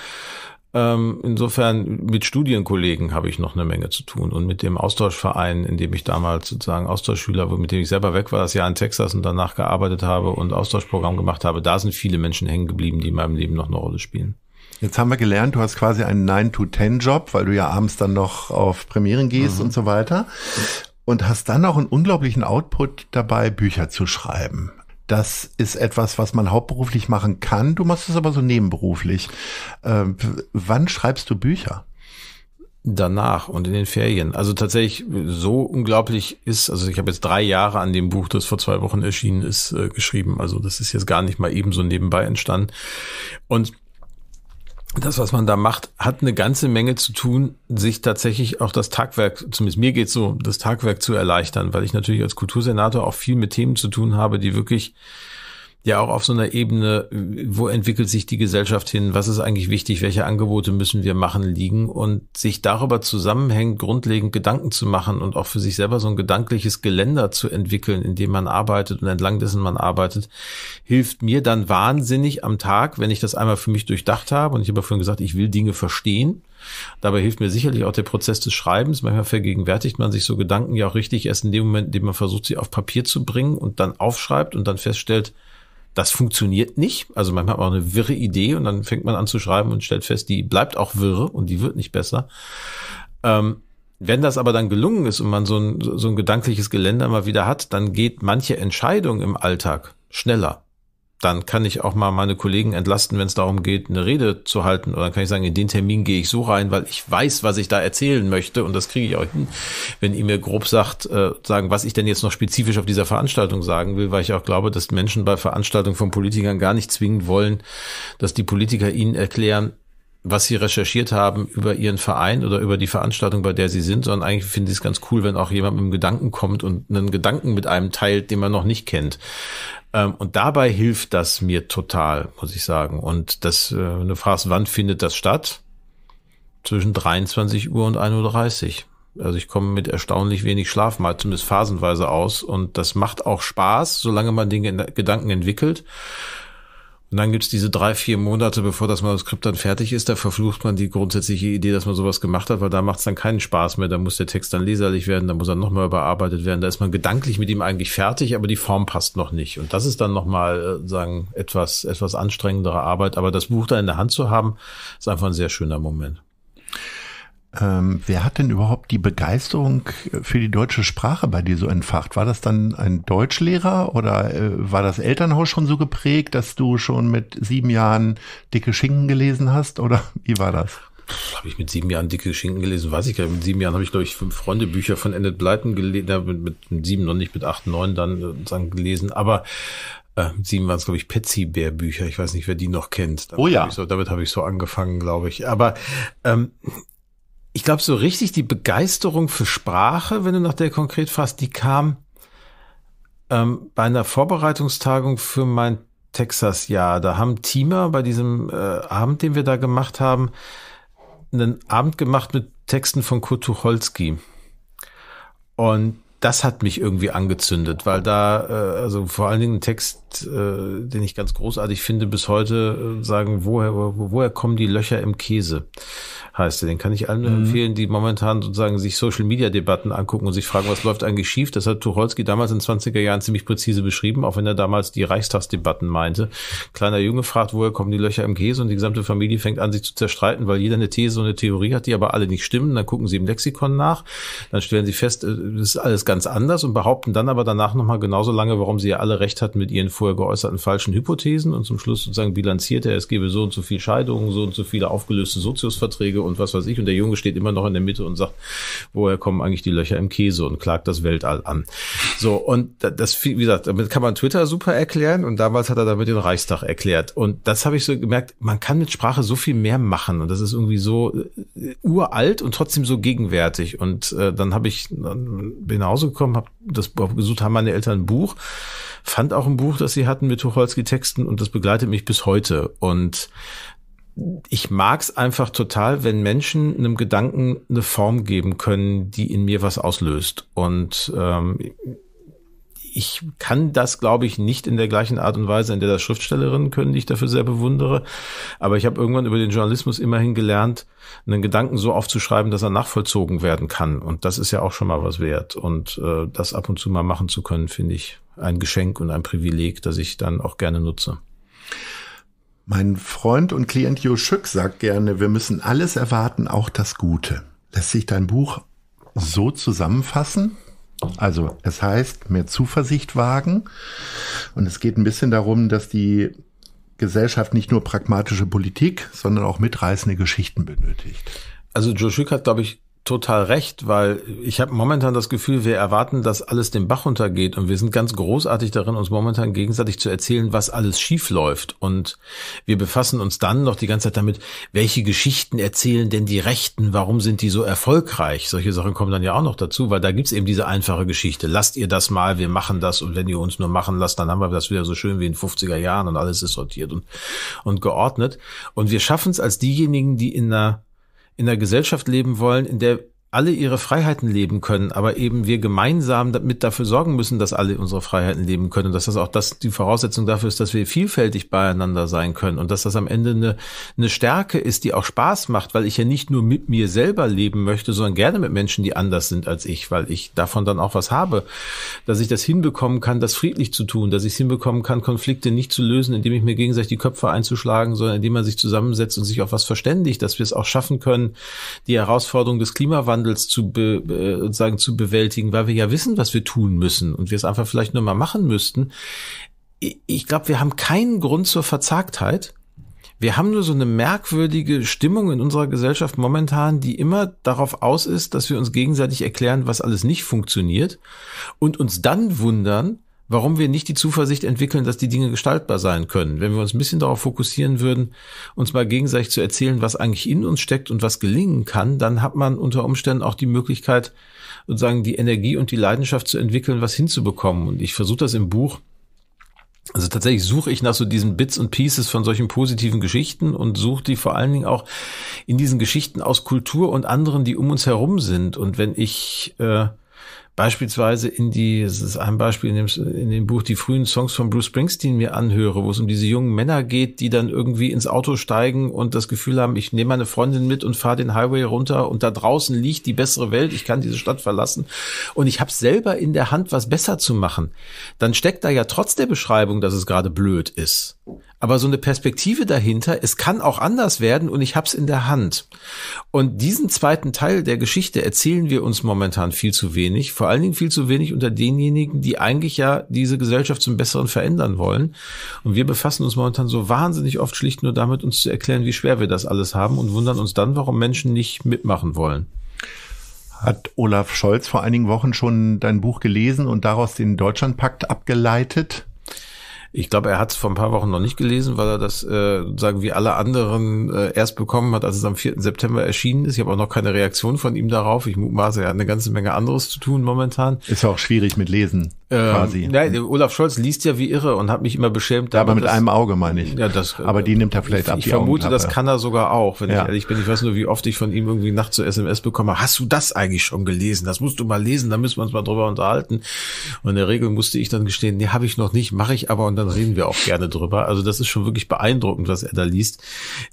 Ähm, insofern mit Studienkollegen habe ich noch eine Menge zu tun und mit dem Austauschverein, in dem ich damals sozusagen Austauschschüler, mit dem ich selber weg war, das Jahr in Texas und danach gearbeitet habe und Austauschprogramm gemacht habe, da sind viele Menschen hängen geblieben, die in meinem Leben noch eine Rolle spielen. Jetzt haben wir gelernt, du hast quasi einen 9-to-10-Job, weil du ja abends dann noch auf Premieren gehst mhm. und so weiter. Und hast dann auch einen unglaublichen Output dabei, Bücher zu schreiben. Das ist etwas, was man hauptberuflich machen kann. Du machst es aber so nebenberuflich. Ähm, wann schreibst du Bücher? danach und in den Ferien. Also tatsächlich so unglaublich ist, also ich habe jetzt drei Jahre an dem Buch, das vor zwei Wochen erschienen ist, äh, geschrieben. Also das ist jetzt gar nicht mal eben so nebenbei entstanden. Und das, was man da macht, hat eine ganze Menge zu tun, sich tatsächlich auch das Tagwerk, zumindest mir geht's so, das Tagwerk zu erleichtern, weil ich natürlich als Kultursenator auch viel mit Themen zu tun habe, die wirklich ja auch auf so einer Ebene, wo entwickelt sich die Gesellschaft hin, was ist eigentlich wichtig, welche Angebote müssen wir machen, liegen und sich darüber zusammenhängend grundlegend Gedanken zu machen und auch für sich selber so ein gedankliches Geländer zu entwickeln, in dem man arbeitet und entlang dessen man arbeitet, hilft mir dann wahnsinnig am Tag, wenn ich das einmal für mich durchdacht habe und ich habe vorhin gesagt, ich will Dinge verstehen. Dabei hilft mir sicherlich auch der Prozess des Schreibens. Manchmal vergegenwärtigt man sich so Gedanken ja auch richtig erst in dem Moment, in dem man versucht, sie auf Papier zu bringen und dann aufschreibt und dann feststellt, das funktioniert nicht. Also manchmal hat man auch eine wirre Idee und dann fängt man an zu schreiben und stellt fest, die bleibt auch wirre und die wird nicht besser. Ähm, wenn das aber dann gelungen ist und man so ein, so ein gedankliches Geländer mal wieder hat, dann geht manche Entscheidung im Alltag schneller dann kann ich auch mal meine Kollegen entlasten, wenn es darum geht, eine Rede zu halten. Oder dann kann ich sagen, in den Termin gehe ich so rein, weil ich weiß, was ich da erzählen möchte. Und das kriege ich auch hin, wenn ihr mir grob sagt, äh, sagen, was ich denn jetzt noch spezifisch auf dieser Veranstaltung sagen will, weil ich auch glaube, dass Menschen bei Veranstaltungen von Politikern gar nicht zwingend wollen, dass die Politiker ihnen erklären, was sie recherchiert haben über ihren Verein oder über die Veranstaltung, bei der sie sind, sondern eigentlich finde ich es ganz cool, wenn auch jemand mit einem Gedanken kommt und einen Gedanken mit einem teilt, den man noch nicht kennt. Ähm, und dabei hilft das mir total, muss ich sagen. Und das, wenn äh, du fragst, wann findet das statt? Zwischen 23 Uhr und 1.30 Uhr. Also ich komme mit erstaunlich wenig Schlaf mal zumindest phasenweise aus und das macht auch Spaß, solange man den Gedanken entwickelt. Und dann gibt's diese drei, vier Monate, bevor das Manuskript dann fertig ist, da verflucht man die grundsätzliche Idee, dass man sowas gemacht hat, weil da macht's dann keinen Spaß mehr. Da muss der Text dann leserlich werden, da muss er nochmal überarbeitet werden. Da ist man gedanklich mit ihm eigentlich fertig, aber die Form passt noch nicht. Und das ist dann nochmal, äh, sagen, etwas, etwas anstrengendere Arbeit. Aber das Buch da in der Hand zu haben, ist einfach ein sehr schöner Moment. Ähm, wer hat denn überhaupt die Begeisterung für die deutsche Sprache bei dir so entfacht? War das dann ein Deutschlehrer oder äh, war das Elternhaus schon so geprägt, dass du schon mit sieben Jahren dicke Schinken gelesen hast? Oder wie war das? habe ich mit sieben Jahren dicke Schinken gelesen, weiß ich gar nicht. Mit sieben Jahren habe ich, glaube ich, fünf Freundebücher von Enid Blyton gelesen, ja, mit, mit sieben noch nicht, mit acht, neun dann, äh, dann gelesen. Aber äh, mit sieben waren es, glaube ich, Petsy-Bär-Bücher. Ich weiß nicht, wer die noch kennt. Damit oh ja. Hab so, damit habe ich so angefangen, glaube ich. Aber ähm, ich glaube, so richtig die Begeisterung für Sprache, wenn du nach der konkret fragst, die kam ähm, bei einer Vorbereitungstagung für mein Texas-Jahr. Da haben Teamer bei diesem äh, Abend, den wir da gemacht haben, einen Abend gemacht mit Texten von Kurt Tucholsky. Und das hat mich irgendwie angezündet, weil da, äh, also vor allen Dingen ein Text, äh, den ich ganz großartig finde, bis heute äh, sagen, woher, woher kommen die Löcher im Käse? Heißt er. Den kann ich allen mhm. empfehlen, die momentan sozusagen sich Social Media Debatten angucken und sich fragen, was läuft eigentlich schief. Das hat Tucholsky damals in 20er Jahren ziemlich präzise beschrieben, auch wenn er damals die Reichstagsdebatten meinte. Kleiner Junge fragt, woher kommen die Löcher im Käse? Und die gesamte Familie fängt an, sich zu zerstreiten, weil jeder eine These und eine Theorie hat, die aber alle nicht stimmen. Dann gucken sie im Lexikon nach. Dann stellen sie fest, das äh, ist alles ganz anders und behaupten dann aber danach nochmal genauso lange, warum sie ja alle recht hatten mit ihren vorher geäußerten falschen Hypothesen und zum Schluss sozusagen bilanziert er, es gebe so und so viel Scheidungen, so und so viele aufgelöste Soziusverträge und was weiß ich und der Junge steht immer noch in der Mitte und sagt, woher kommen eigentlich die Löcher im Käse und klagt das Weltall an. So und das, wie gesagt, damit kann man Twitter super erklären und damals hat er damit den Reichstag erklärt und das habe ich so gemerkt, man kann mit Sprache so viel mehr machen und das ist irgendwie so äh, uralt und trotzdem so gegenwärtig und äh, dann habe ich, bin nach Hause gekommen, habe das gesucht, haben meine Eltern ein Buch, fand auch ein Buch, das sie hatten mit Tucholsky-Texten und das begleitet mich bis heute. Und ich mag's einfach total, wenn Menschen einem Gedanken eine Form geben können, die in mir was auslöst. Und ähm, ich kann das, glaube ich, nicht in der gleichen Art und Weise, in der das Schriftstellerinnen können, die ich dafür sehr bewundere. Aber ich habe irgendwann über den Journalismus immerhin gelernt, einen Gedanken so aufzuschreiben, dass er nachvollzogen werden kann. Und das ist ja auch schon mal was wert. Und äh, das ab und zu mal machen zu können, finde ich ein Geschenk und ein Privileg, das ich dann auch gerne nutze. Mein Freund und Klient Jo Schück sagt gerne, wir müssen alles erwarten, auch das Gute. Lässt sich dein Buch so zusammenfassen? Also es heißt mehr Zuversicht wagen und es geht ein bisschen darum, dass die Gesellschaft nicht nur pragmatische Politik, sondern auch mitreißende Geschichten benötigt. Also Joe Schick hat, glaube ich, total recht, weil ich habe momentan das Gefühl, wir erwarten, dass alles den Bach untergeht und wir sind ganz großartig darin, uns momentan gegenseitig zu erzählen, was alles schief läuft und wir befassen uns dann noch die ganze Zeit damit, welche Geschichten erzählen denn die Rechten, warum sind die so erfolgreich? Solche Sachen kommen dann ja auch noch dazu, weil da gibt's eben diese einfache Geschichte. Lasst ihr das mal, wir machen das und wenn ihr uns nur machen lasst, dann haben wir das wieder so schön wie in 50er Jahren und alles ist sortiert und, und geordnet und wir schaffen es als diejenigen, die in einer in einer Gesellschaft leben wollen, in der alle ihre Freiheiten leben können, aber eben wir gemeinsam damit dafür sorgen müssen, dass alle unsere Freiheiten leben können und dass das auch das die Voraussetzung dafür ist, dass wir vielfältig beieinander sein können und dass das am Ende eine, eine Stärke ist, die auch Spaß macht, weil ich ja nicht nur mit mir selber leben möchte, sondern gerne mit Menschen, die anders sind als ich, weil ich davon dann auch was habe, dass ich das hinbekommen kann, das friedlich zu tun, dass ich es hinbekommen kann, Konflikte nicht zu lösen, indem ich mir gegenseitig die Köpfe einzuschlagen, sondern indem man sich zusammensetzt und sich auf was verständigt, dass wir es auch schaffen können, die Herausforderung des Klimawandels Klimawandels zu, be, äh, zu bewältigen, weil wir ja wissen, was wir tun müssen und wir es einfach vielleicht nur mal machen müssten. ich glaube, wir haben keinen Grund zur Verzagtheit. Wir haben nur so eine merkwürdige Stimmung in unserer Gesellschaft momentan, die immer darauf aus ist, dass wir uns gegenseitig erklären, was alles nicht funktioniert und uns dann wundern, warum wir nicht die Zuversicht entwickeln, dass die Dinge gestaltbar sein können. Wenn wir uns ein bisschen darauf fokussieren würden, uns mal gegenseitig zu erzählen, was eigentlich in uns steckt und was gelingen kann, dann hat man unter Umständen auch die Möglichkeit, sozusagen die Energie und die Leidenschaft zu entwickeln, was hinzubekommen. Und ich versuche das im Buch. Also tatsächlich suche ich nach so diesen Bits und Pieces von solchen positiven Geschichten und suche die vor allen Dingen auch in diesen Geschichten aus Kultur und anderen, die um uns herum sind. Und wenn ich äh, beispielsweise in die, es ist ein Beispiel in dem, in dem Buch, die frühen Songs von Bruce Springsteen mir anhöre, wo es um diese jungen Männer geht, die dann irgendwie ins Auto steigen und das Gefühl haben, ich nehme meine Freundin mit und fahre den Highway runter und da draußen liegt die bessere Welt, ich kann diese Stadt verlassen und ich habe selber in der Hand, was besser zu machen. Dann steckt da ja trotz der Beschreibung, dass es gerade blöd ist, aber so eine Perspektive dahinter, es kann auch anders werden und ich hab's in der Hand. Und diesen zweiten Teil der Geschichte erzählen wir uns momentan viel zu wenig, vor allen Dingen viel zu wenig unter denjenigen, die eigentlich ja diese Gesellschaft zum Besseren verändern wollen. Und wir befassen uns momentan so wahnsinnig oft schlicht nur damit, uns zu erklären, wie schwer wir das alles haben und wundern uns dann, warum Menschen nicht mitmachen wollen. Hat Olaf Scholz vor einigen Wochen schon dein Buch gelesen und daraus den Deutschlandpakt abgeleitet? Ich glaube, er hat es vor ein paar Wochen noch nicht gelesen, weil er das, äh, sagen wie alle anderen, äh, erst bekommen hat, als es am 4. September erschienen ist. Ich habe auch noch keine Reaktion von ihm darauf. Ich mutmaße, er hat eine ganze Menge anderes zu tun momentan. Ist ja auch schwierig mit Lesen, ähm, quasi. Nein, Olaf Scholz liest ja wie irre und hat mich immer beschämt. Ja, aber mit das, einem Auge meine ich. Ja, das, aber die nimmt er vielleicht ich, ab. Ich vermute, das kann er sogar auch, wenn ja. ich ehrlich bin. Ich weiß nur, wie oft ich von ihm irgendwie nachts zur SMS bekomme. Hast du das eigentlich schon gelesen? Das musst du mal lesen, da müssen wir uns mal drüber unterhalten. Und in der Regel musste ich dann gestehen, nee, habe ich noch nicht, mache ich aber und dann dann reden wir auch gerne drüber. Also das ist schon wirklich beeindruckend, was er da liest.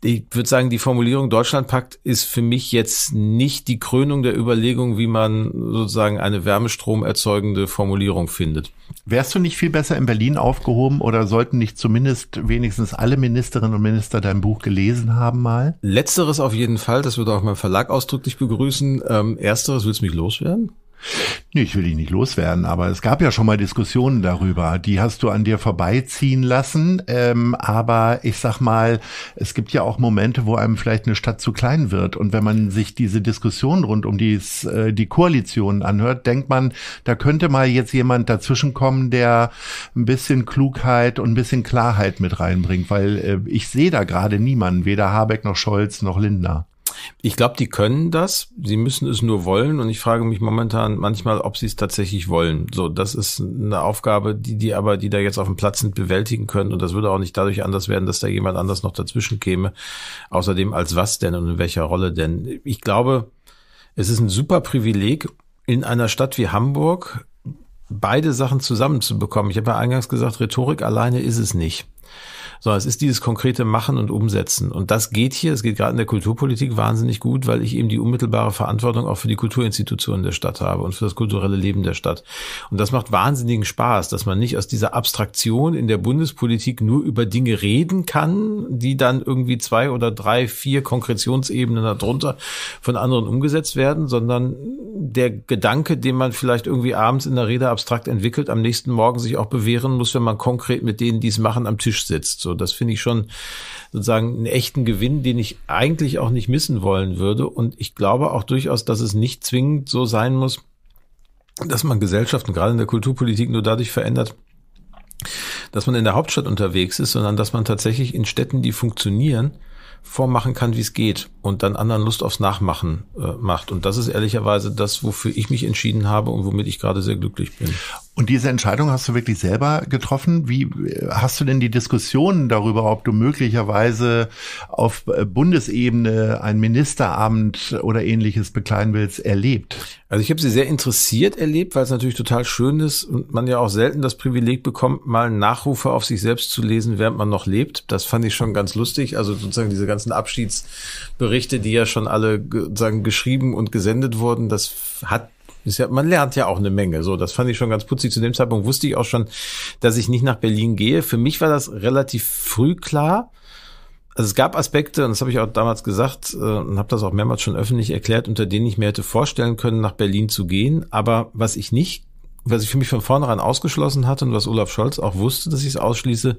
Ich würde sagen, die Formulierung Deutschlandpakt ist für mich jetzt nicht die Krönung der Überlegung, wie man sozusagen eine Wärmestrom erzeugende Formulierung findet. Wärst du nicht viel besser in Berlin aufgehoben oder sollten nicht zumindest wenigstens alle Ministerinnen und Minister dein Buch gelesen haben mal? Letzteres auf jeden Fall. Das würde auch mein Verlag ausdrücklich begrüßen. Ähm, ersteres willst du mich loswerden? Nee, ich will dich nicht loswerden, aber es gab ja schon mal Diskussionen darüber. Die hast du an dir vorbeiziehen lassen. Ähm, aber ich sag mal, es gibt ja auch Momente, wo einem vielleicht eine Stadt zu klein wird. Und wenn man sich diese Diskussion rund um dies, äh, die Koalition anhört, denkt man, da könnte mal jetzt jemand dazwischenkommen, der ein bisschen Klugheit und ein bisschen Klarheit mit reinbringt. Weil äh, ich sehe da gerade niemanden, weder Habeck noch Scholz noch Lindner. Ich glaube, die können das. Sie müssen es nur wollen. Und ich frage mich momentan manchmal, ob sie es tatsächlich wollen. So, das ist eine Aufgabe, die die aber, die da jetzt auf dem Platz sind, bewältigen können. Und das würde auch nicht dadurch anders werden, dass da jemand anders noch dazwischen käme. Außerdem als was denn und in welcher Rolle denn? Ich glaube, es ist ein super Privileg, in einer Stadt wie Hamburg beide Sachen zusammenzubekommen. Ich habe ja eingangs gesagt, Rhetorik alleine ist es nicht sondern es ist dieses konkrete Machen und Umsetzen. Und das geht hier, es geht gerade in der Kulturpolitik wahnsinnig gut, weil ich eben die unmittelbare Verantwortung auch für die Kulturinstitutionen der Stadt habe und für das kulturelle Leben der Stadt. Und das macht wahnsinnigen Spaß, dass man nicht aus dieser Abstraktion in der Bundespolitik nur über Dinge reden kann, die dann irgendwie zwei oder drei, vier Konkretionsebenen darunter von anderen umgesetzt werden, sondern der Gedanke, den man vielleicht irgendwie abends in der Rede abstrakt entwickelt, am nächsten Morgen sich auch bewähren muss, wenn man konkret mit denen, die es machen, am Tisch sitzt. So das finde ich schon sozusagen einen echten Gewinn, den ich eigentlich auch nicht missen wollen würde. Und ich glaube auch durchaus, dass es nicht zwingend so sein muss, dass man Gesellschaften gerade in der Kulturpolitik nur dadurch verändert, dass man in der Hauptstadt unterwegs ist, sondern dass man tatsächlich in Städten, die funktionieren, vormachen kann, wie es geht und dann anderen Lust aufs Nachmachen äh, macht. Und das ist ehrlicherweise das, wofür ich mich entschieden habe und womit ich gerade sehr glücklich bin. Und diese Entscheidung hast du wirklich selber getroffen. Wie hast du denn die Diskussionen darüber, ob du möglicherweise auf äh, Bundesebene einen Ministerabend oder ähnliches bekleiden willst, erlebt? Also ich habe sie sehr interessiert erlebt, weil es natürlich total schön ist und man ja auch selten das Privileg bekommt, mal Nachrufe auf sich selbst zu lesen, während man noch lebt. Das fand ich schon ganz lustig. Also sozusagen diese ganzen Abschiedsberichte, die ja schon alle sozusagen geschrieben und gesendet wurden, das hat ist ja, man lernt ja auch eine Menge. So, das fand ich schon ganz putzig. Zu dem Zeitpunkt wusste ich auch schon, dass ich nicht nach Berlin gehe. Für mich war das relativ früh klar. Also es gab Aspekte, und das habe ich auch damals gesagt äh, und habe das auch mehrmals schon öffentlich erklärt, unter denen ich mir hätte vorstellen können, nach Berlin zu gehen. Aber was ich nicht, was ich für mich von vornherein ausgeschlossen hatte und was Olaf Scholz auch wusste, dass ich es ausschließe,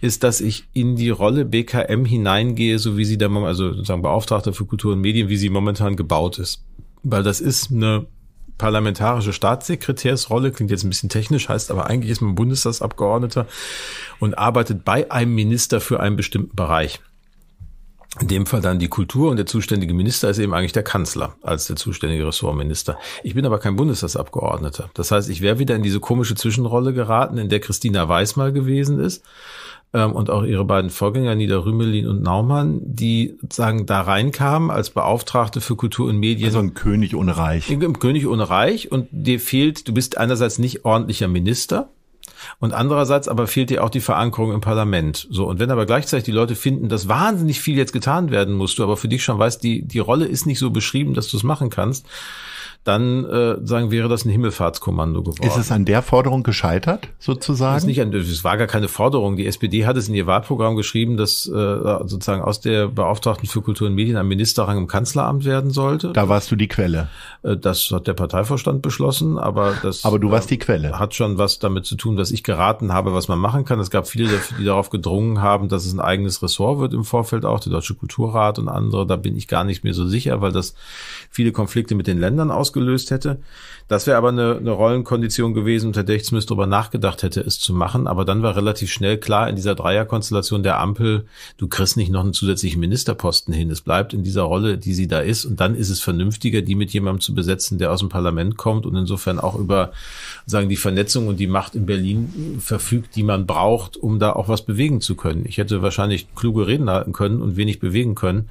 ist, dass ich in die Rolle BKM hineingehe, so wie sie da, also sozusagen Beauftragter für Kultur und Medien, wie sie momentan gebaut ist. Weil das ist eine parlamentarische Staatssekretärsrolle, klingt jetzt ein bisschen technisch, heißt aber eigentlich ist man Bundestagsabgeordneter und arbeitet bei einem Minister für einen bestimmten Bereich. In dem Fall dann die Kultur und der zuständige Minister ist eben eigentlich der Kanzler als der zuständige Ressortminister. Ich bin aber kein Bundestagsabgeordneter. Das heißt, ich wäre wieder in diese komische Zwischenrolle geraten, in der Christina Weiß mal gewesen ist ähm, und auch ihre beiden Vorgänger Niederrümelin und Naumann, die sozusagen da reinkamen als Beauftragte für Kultur und Medien. Also ein König ohne Reich. Im König ohne Reich und dir fehlt, du bist einerseits nicht ordentlicher Minister, und andererseits aber fehlt dir auch die Verankerung im Parlament. So. Und wenn aber gleichzeitig die Leute finden, dass wahnsinnig viel jetzt getan werden muss, du aber für dich schon weißt, die, die Rolle ist nicht so beschrieben, dass du es machen kannst, dann äh, sagen, wäre das ein Himmelfahrtskommando geworden. Ist es an der Forderung gescheitert, sozusagen? Ist nicht an, es war gar keine Forderung. Die SPD hat es in ihr Wahlprogramm geschrieben, dass äh, sozusagen aus der Beauftragten für Kultur und Medien ein Ministerrang im Kanzleramt werden sollte. Da warst du die Quelle. Äh, das hat der Parteivorstand beschlossen, aber das aber du warst äh, die Quelle. hat schon was damit zu tun, was ich geraten habe, was man machen kann. Es gab viele, die darauf gedrungen haben, dass es ein eigenes Ressort wird im Vorfeld auch, der Deutsche Kulturrat und andere. Da bin ich gar nicht mehr so sicher, weil das viele Konflikte mit den Ländern aus ausgelöst hätte. Das wäre aber eine, eine Rollenkondition gewesen, unter der ich zumindest darüber nachgedacht hätte, es zu machen. Aber dann war relativ schnell klar in dieser Dreierkonstellation der Ampel, du kriegst nicht noch einen zusätzlichen Ministerposten hin. Es bleibt in dieser Rolle, die sie da ist. Und dann ist es vernünftiger, die mit jemandem zu besetzen, der aus dem Parlament kommt und insofern auch über sagen die Vernetzung und die Macht in Berlin verfügt, die man braucht, um da auch was bewegen zu können. Ich hätte wahrscheinlich kluge Reden halten können und wenig bewegen können.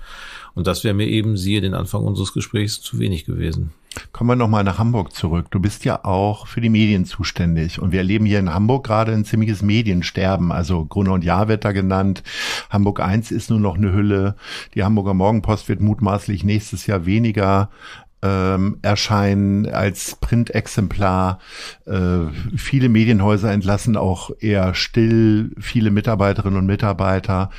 Und das wäre mir eben, siehe den Anfang unseres Gesprächs, zu wenig gewesen. Kommen wir nochmal nach Hamburg zurück. Du bist ja auch für die Medien zuständig. Und wir erleben hier in Hamburg gerade ein ziemliches Mediensterben. Also Gruner und Jahr wird da genannt. Hamburg 1 ist nur noch eine Hülle. Die Hamburger Morgenpost wird mutmaßlich nächstes Jahr weniger ähm, erscheinen als Printexemplar. Äh, viele Medienhäuser entlassen auch eher still viele Mitarbeiterinnen und Mitarbeiter.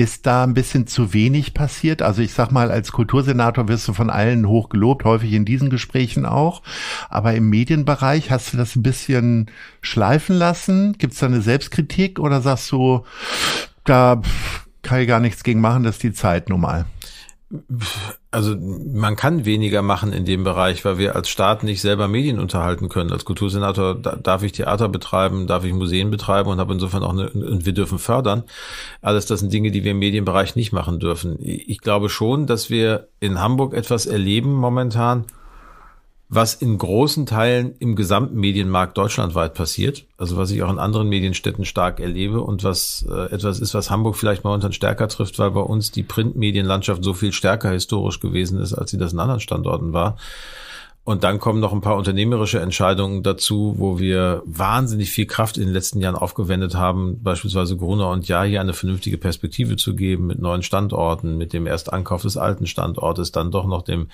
Ist da ein bisschen zu wenig passiert? Also ich sag mal, als Kultursenator wirst du von allen hoch gelobt, häufig in diesen Gesprächen auch. Aber im Medienbereich hast du das ein bisschen schleifen lassen? Gibt es da eine Selbstkritik oder sagst du, da kann ich gar nichts gegen machen, das ist die Zeit nun mal? also man kann weniger machen in dem Bereich, weil wir als Staat nicht selber Medien unterhalten können. Als Kultursenator darf ich Theater betreiben, darf ich Museen betreiben und habe insofern auch eine, und wir dürfen fördern. Alles das sind Dinge, die wir im Medienbereich nicht machen dürfen. Ich glaube schon, dass wir in Hamburg etwas erleben momentan, was in großen Teilen im gesamten Medienmarkt deutschlandweit passiert. Also was ich auch in anderen Medienstädten stark erlebe und was äh, etwas ist, was Hamburg vielleicht momentan stärker trifft, weil bei uns die Printmedienlandschaft so viel stärker historisch gewesen ist, als sie das in anderen Standorten war. Und dann kommen noch ein paar unternehmerische Entscheidungen dazu, wo wir wahnsinnig viel Kraft in den letzten Jahren aufgewendet haben, beispielsweise Gruner und Ja hier eine vernünftige Perspektive zu geben mit neuen Standorten, mit dem Erstankauf des alten Standortes, dann doch noch dem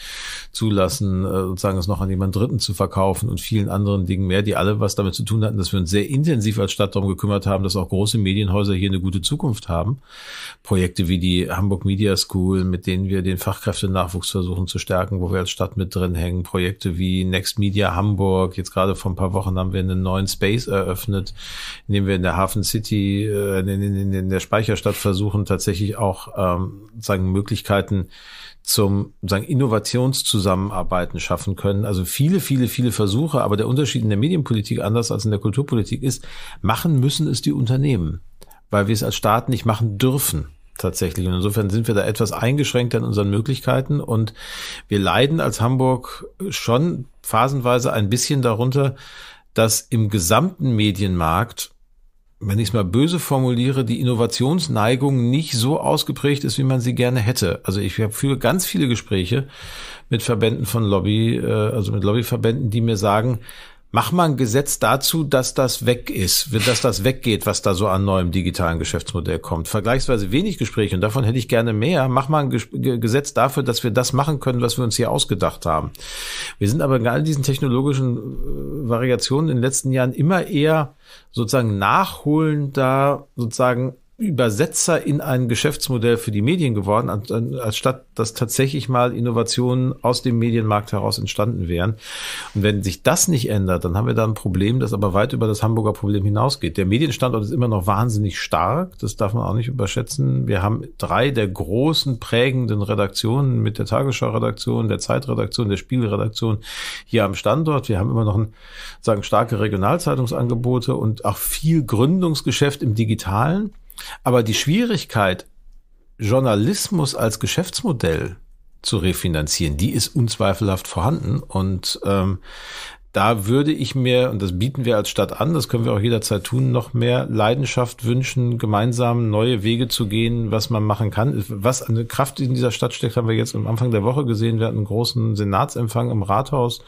Zulassen, äh, sozusagen es noch an jemand Dritten zu verkaufen und vielen anderen Dingen mehr, die alle was damit zu tun hatten, dass wir uns sehr intensiv als Stadt darum gekümmert haben, dass auch große Medienhäuser hier eine gute Zukunft haben. Projekte wie die Hamburg Media School, mit denen wir den Fachkräftenachwuchs versuchen zu stärken, wo wir als Stadt mit drin hängen, Projekte Projekte wie Next Media Hamburg. Jetzt gerade vor ein paar Wochen haben wir einen neuen Space eröffnet, in dem wir in der Hafen City, äh, in, in, in der Speicherstadt versuchen, tatsächlich auch ähm, sagen Möglichkeiten zum sagen Innovationszusammenarbeiten schaffen können. Also viele, viele, viele Versuche, aber der Unterschied in der Medienpolitik anders als in der Kulturpolitik ist, machen müssen es die Unternehmen, weil wir es als Staat nicht machen dürfen tatsächlich. Und insofern sind wir da etwas eingeschränkt an unseren Möglichkeiten und wir leiden als Hamburg schon phasenweise ein bisschen darunter, dass im gesamten Medienmarkt, wenn ich es mal böse formuliere, die Innovationsneigung nicht so ausgeprägt ist, wie man sie gerne hätte. Also ich führe ganz viele Gespräche mit Verbänden von Lobby, äh, also mit Lobbyverbänden, die mir sagen, Mach mal ein Gesetz dazu, dass das weg ist, dass das weggeht, was da so an neuem digitalen Geschäftsmodell kommt. Vergleichsweise wenig Gespräche und davon hätte ich gerne mehr. Mach mal ein Gesetz dafür, dass wir das machen können, was wir uns hier ausgedacht haben. Wir sind aber in all diesen technologischen äh, Variationen in den letzten Jahren immer eher sozusagen nachholender, sozusagen Übersetzer in ein Geschäftsmodell für die Medien geworden, anstatt dass tatsächlich mal Innovationen aus dem Medienmarkt heraus entstanden wären. Und wenn sich das nicht ändert, dann haben wir da ein Problem, das aber weit über das Hamburger Problem hinausgeht. Der Medienstandort ist immer noch wahnsinnig stark, das darf man auch nicht überschätzen. Wir haben drei der großen prägenden Redaktionen mit der Tagesschau-Redaktion, der Zeitredaktion, der Spielredaktion hier am Standort. Wir haben immer noch ein, sagen, starke Regionalzeitungsangebote und auch viel Gründungsgeschäft im Digitalen. Aber die Schwierigkeit, Journalismus als Geschäftsmodell zu refinanzieren, die ist unzweifelhaft vorhanden. Und ähm, da würde ich mir, und das bieten wir als Stadt an, das können wir auch jederzeit tun, noch mehr Leidenschaft wünschen, gemeinsam neue Wege zu gehen, was man machen kann. Was eine Kraft in dieser Stadt steckt, haben wir jetzt am Anfang der Woche gesehen. Wir hatten einen großen Senatsempfang im Rathaus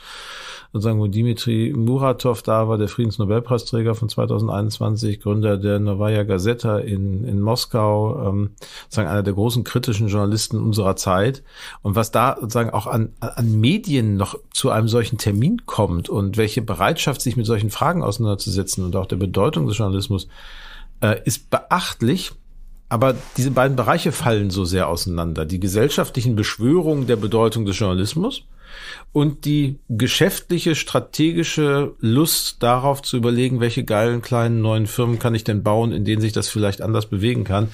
sozusagen, wo Dimitri Muratov da war, der Friedensnobelpreisträger von 2021, Gründer der Novaya Gazeta in, in Moskau, ähm, sozusagen einer der großen kritischen Journalisten unserer Zeit. Und was da sozusagen auch an, an Medien noch zu einem solchen Termin kommt und welche Bereitschaft, sich mit solchen Fragen auseinanderzusetzen und auch der Bedeutung des Journalismus, äh, ist beachtlich. Aber diese beiden Bereiche fallen so sehr auseinander. Die gesellschaftlichen Beschwörungen der Bedeutung des Journalismus und die geschäftliche, strategische Lust darauf zu überlegen, welche geilen kleinen neuen Firmen kann ich denn bauen, in denen sich das vielleicht anders bewegen kann.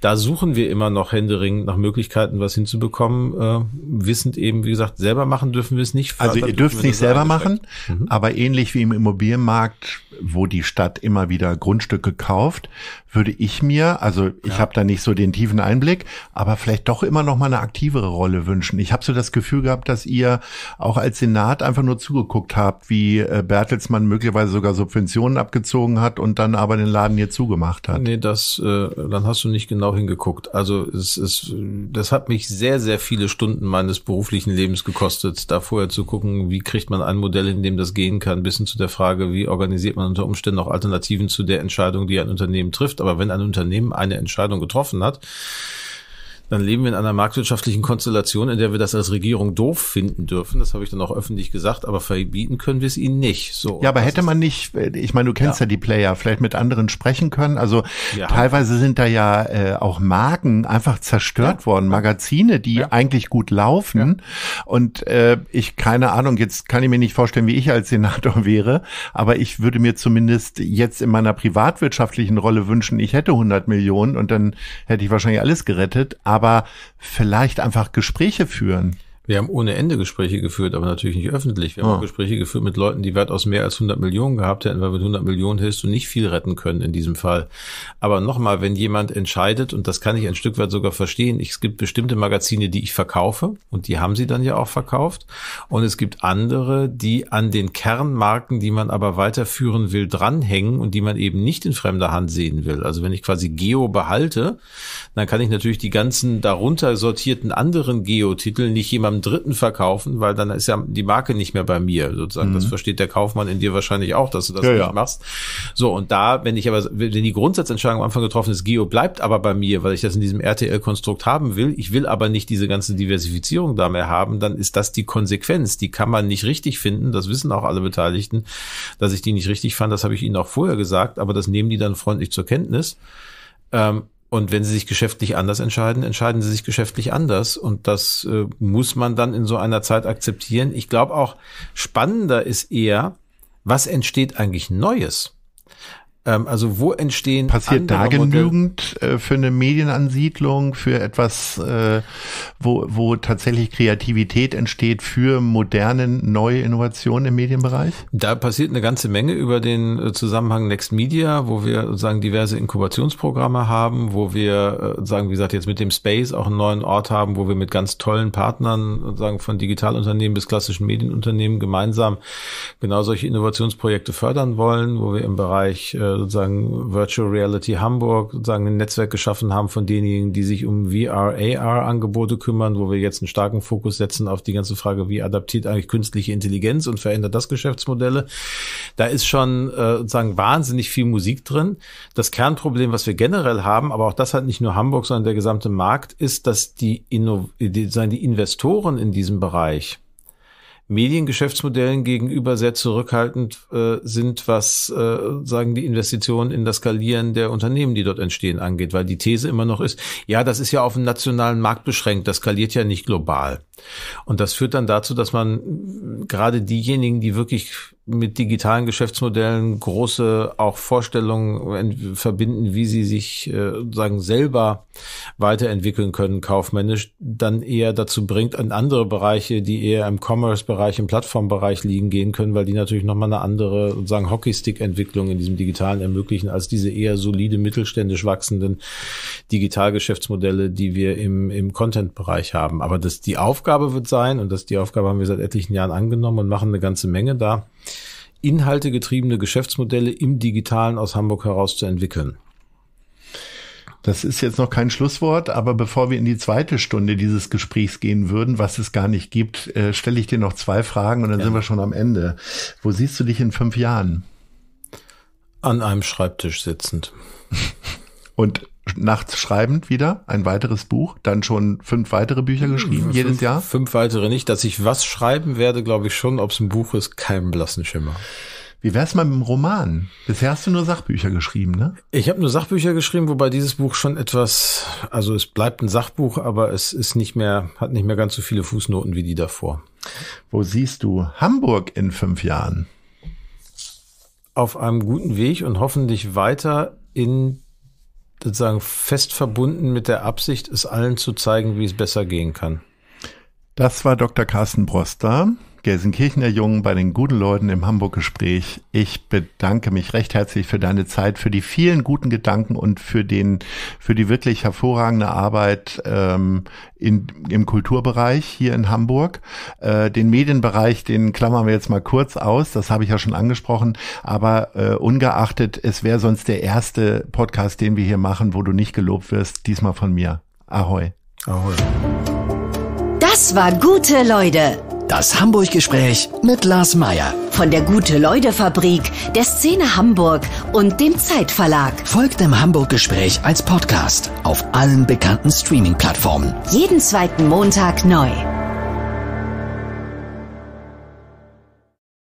Da suchen wir immer noch händeringend nach Möglichkeiten, was hinzubekommen. Äh, wissend eben, wie gesagt, selber machen dürfen wir es nicht. Also ihr dürft es nicht selber machen, mhm. aber ähnlich wie im Immobilienmarkt, wo die Stadt immer wieder Grundstücke kauft, würde ich mir, also ich ja. habe da nicht so den tiefen Einblick, aber vielleicht doch immer noch mal eine aktivere Rolle wünschen. Ich habe so das Gefühl gehabt, dass ihr auch als Senat einfach nur zugeguckt habt, wie äh, Bertelsmann möglicherweise sogar Subventionen abgezogen hat und dann aber den Laden hier zugemacht hat. Nee, das, äh, dann hast du nicht genau hingeguckt. Also es ist, das hat mich sehr, sehr viele Stunden meines beruflichen Lebens gekostet, da vorher zu gucken, wie kriegt man ein Modell, in dem das gehen kann, bis hin zu der Frage, wie organisiert man unter Umständen auch Alternativen zu der Entscheidung, die ein Unternehmen trifft aber wenn ein Unternehmen eine Entscheidung getroffen hat, dann leben wir in einer marktwirtschaftlichen Konstellation, in der wir das als Regierung doof finden dürfen. Das habe ich dann auch öffentlich gesagt, aber verbieten können wir es ihnen nicht. So, ja, aber hätte man nicht, ich meine, du kennst ja. ja die Player, vielleicht mit anderen sprechen können. Also ja. teilweise sind da ja äh, auch Marken einfach zerstört ja. worden, Magazine, die eigentlich gut laufen. Und äh, ich, keine Ahnung, jetzt kann ich mir nicht vorstellen, wie ich als Senator wäre, aber ich würde mir zumindest jetzt in meiner privatwirtschaftlichen Rolle wünschen, ich hätte 100 Millionen und dann hätte ich wahrscheinlich alles gerettet. Aber aber vielleicht einfach Gespräche führen. Wir haben ohne Ende Gespräche geführt, aber natürlich nicht öffentlich. Wir haben oh. Gespräche geführt mit Leuten, die weitaus mehr als 100 Millionen gehabt hätten, weil mit 100 Millionen hättest du nicht viel retten können in diesem Fall. Aber nochmal, wenn jemand entscheidet, und das kann ich ein Stück weit sogar verstehen, ich, es gibt bestimmte Magazine, die ich verkaufe und die haben sie dann ja auch verkauft. Und es gibt andere, die an den Kernmarken, die man aber weiterführen will, dranhängen und die man eben nicht in fremder Hand sehen will. Also wenn ich quasi Geo behalte, dann kann ich natürlich die ganzen darunter sortierten anderen Geo-Titel nicht jemandem einem Dritten verkaufen, weil dann ist ja die Marke nicht mehr bei mir sozusagen. Mhm. Das versteht der Kaufmann in dir wahrscheinlich auch, dass du das ja, nicht ja. machst. So, und da, wenn ich aber, wenn die Grundsatzentscheidung am Anfang getroffen ist, Geo bleibt aber bei mir, weil ich das in diesem RTL-Konstrukt haben will, ich will aber nicht diese ganze Diversifizierung da mehr haben, dann ist das die Konsequenz. Die kann man nicht richtig finden, das wissen auch alle Beteiligten, dass ich die nicht richtig fand, das habe ich ihnen auch vorher gesagt, aber das nehmen die dann freundlich zur Kenntnis. Ähm, und wenn sie sich geschäftlich anders entscheiden, entscheiden sie sich geschäftlich anders. Und das äh, muss man dann in so einer Zeit akzeptieren. Ich glaube auch, spannender ist eher, was entsteht eigentlich Neues? Ähm, also wo entstehen passiert da genügend Modell äh, für eine Medienansiedlung, für etwas, äh, wo, wo tatsächlich Kreativität entsteht für moderne neue Innovationen im Medienbereich? Da passiert eine ganze Menge über den äh, Zusammenhang Next Media, wo wir sozusagen diverse Inkubationsprogramme haben, wo wir sagen, wie gesagt, jetzt mit dem Space auch einen neuen Ort haben, wo wir mit ganz tollen Partnern sozusagen von Digitalunternehmen bis klassischen Medienunternehmen gemeinsam genau solche Innovationsprojekte fördern wollen, wo wir im Bereich sozusagen Virtual Reality Hamburg sozusagen ein Netzwerk geschaffen haben von denjenigen, die sich um VR, AR-Angebote kümmern, wo wir jetzt einen starken Fokus setzen auf die ganze Frage, wie adaptiert eigentlich künstliche Intelligenz und verändert das Geschäftsmodelle. Da ist schon äh, sozusagen wahnsinnig viel Musik drin. Das Kernproblem, was wir generell haben, aber auch das hat nicht nur Hamburg, sondern der gesamte Markt, ist, dass die, Inno die, die Investoren in diesem Bereich, Mediengeschäftsmodellen gegenüber sehr zurückhaltend äh, sind, was äh, sagen die Investitionen in das Skalieren der Unternehmen, die dort entstehen, angeht, weil die These immer noch ist, ja, das ist ja auf den nationalen Markt beschränkt, das skaliert ja nicht global. Und das führt dann dazu, dass man äh, gerade diejenigen, die wirklich mit digitalen Geschäftsmodellen große auch Vorstellungen verbinden, wie sie sich äh, sagen selber weiterentwickeln können kaufmännisch, dann eher dazu bringt, an andere Bereiche, die eher im Commerce-Bereich, im Plattformbereich liegen gehen können, weil die natürlich nochmal eine andere sozusagen Hockeystick-Entwicklung in diesem digitalen ermöglichen als diese eher solide mittelständisch wachsenden Digitalgeschäftsmodelle, die wir im, im Content-Bereich haben. Aber das, die Aufgabe wird sein und das, die Aufgabe haben wir seit etlichen Jahren angenommen und machen eine ganze Menge da inhaltegetriebene Geschäftsmodelle im Digitalen aus Hamburg heraus zu entwickeln. Das ist jetzt noch kein Schlusswort, aber bevor wir in die zweite Stunde dieses Gesprächs gehen würden, was es gar nicht gibt, äh, stelle ich dir noch zwei Fragen und dann ja. sind wir schon am Ende. Wo siehst du dich in fünf Jahren? An einem Schreibtisch sitzend. und nachts schreibend wieder ein weiteres Buch, dann schon fünf weitere Bücher hm, geschrieben fünf, jedes Jahr? Fünf weitere nicht. Dass ich was schreiben werde, glaube ich schon. Ob es ein Buch ist, kein blassen Schimmer. Wie wär's mal mit einem Roman? Bisher hast du nur Sachbücher geschrieben, ne? Ich habe nur Sachbücher geschrieben, wobei dieses Buch schon etwas, also es bleibt ein Sachbuch, aber es ist nicht mehr, hat nicht mehr ganz so viele Fußnoten wie die davor. Wo siehst du Hamburg in fünf Jahren? Auf einem guten Weg und hoffentlich weiter in sozusagen fest verbunden mit der Absicht, es allen zu zeigen, wie es besser gehen kann. Das war Dr. Carsten Broster. Gelsenkirchener Jungen bei den guten Leuten im Hamburg-Gespräch. Ich bedanke mich recht herzlich für deine Zeit, für die vielen guten Gedanken und für den, für die wirklich hervorragende Arbeit ähm, in, im Kulturbereich hier in Hamburg. Äh, den Medienbereich, den klammern wir jetzt mal kurz aus. Das habe ich ja schon angesprochen. Aber äh, ungeachtet, es wäre sonst der erste Podcast, den wir hier machen, wo du nicht gelobt wirst. Diesmal von mir. Ahoi. Ahoi. Das war gute Leute. Das Hamburg-Gespräch mit Lars Meier. Von der Gute-Leute-Fabrik, der Szene Hamburg und dem Zeitverlag. Folgt dem Hamburg-Gespräch als Podcast auf allen bekannten Streaming-Plattformen. Jeden zweiten Montag neu.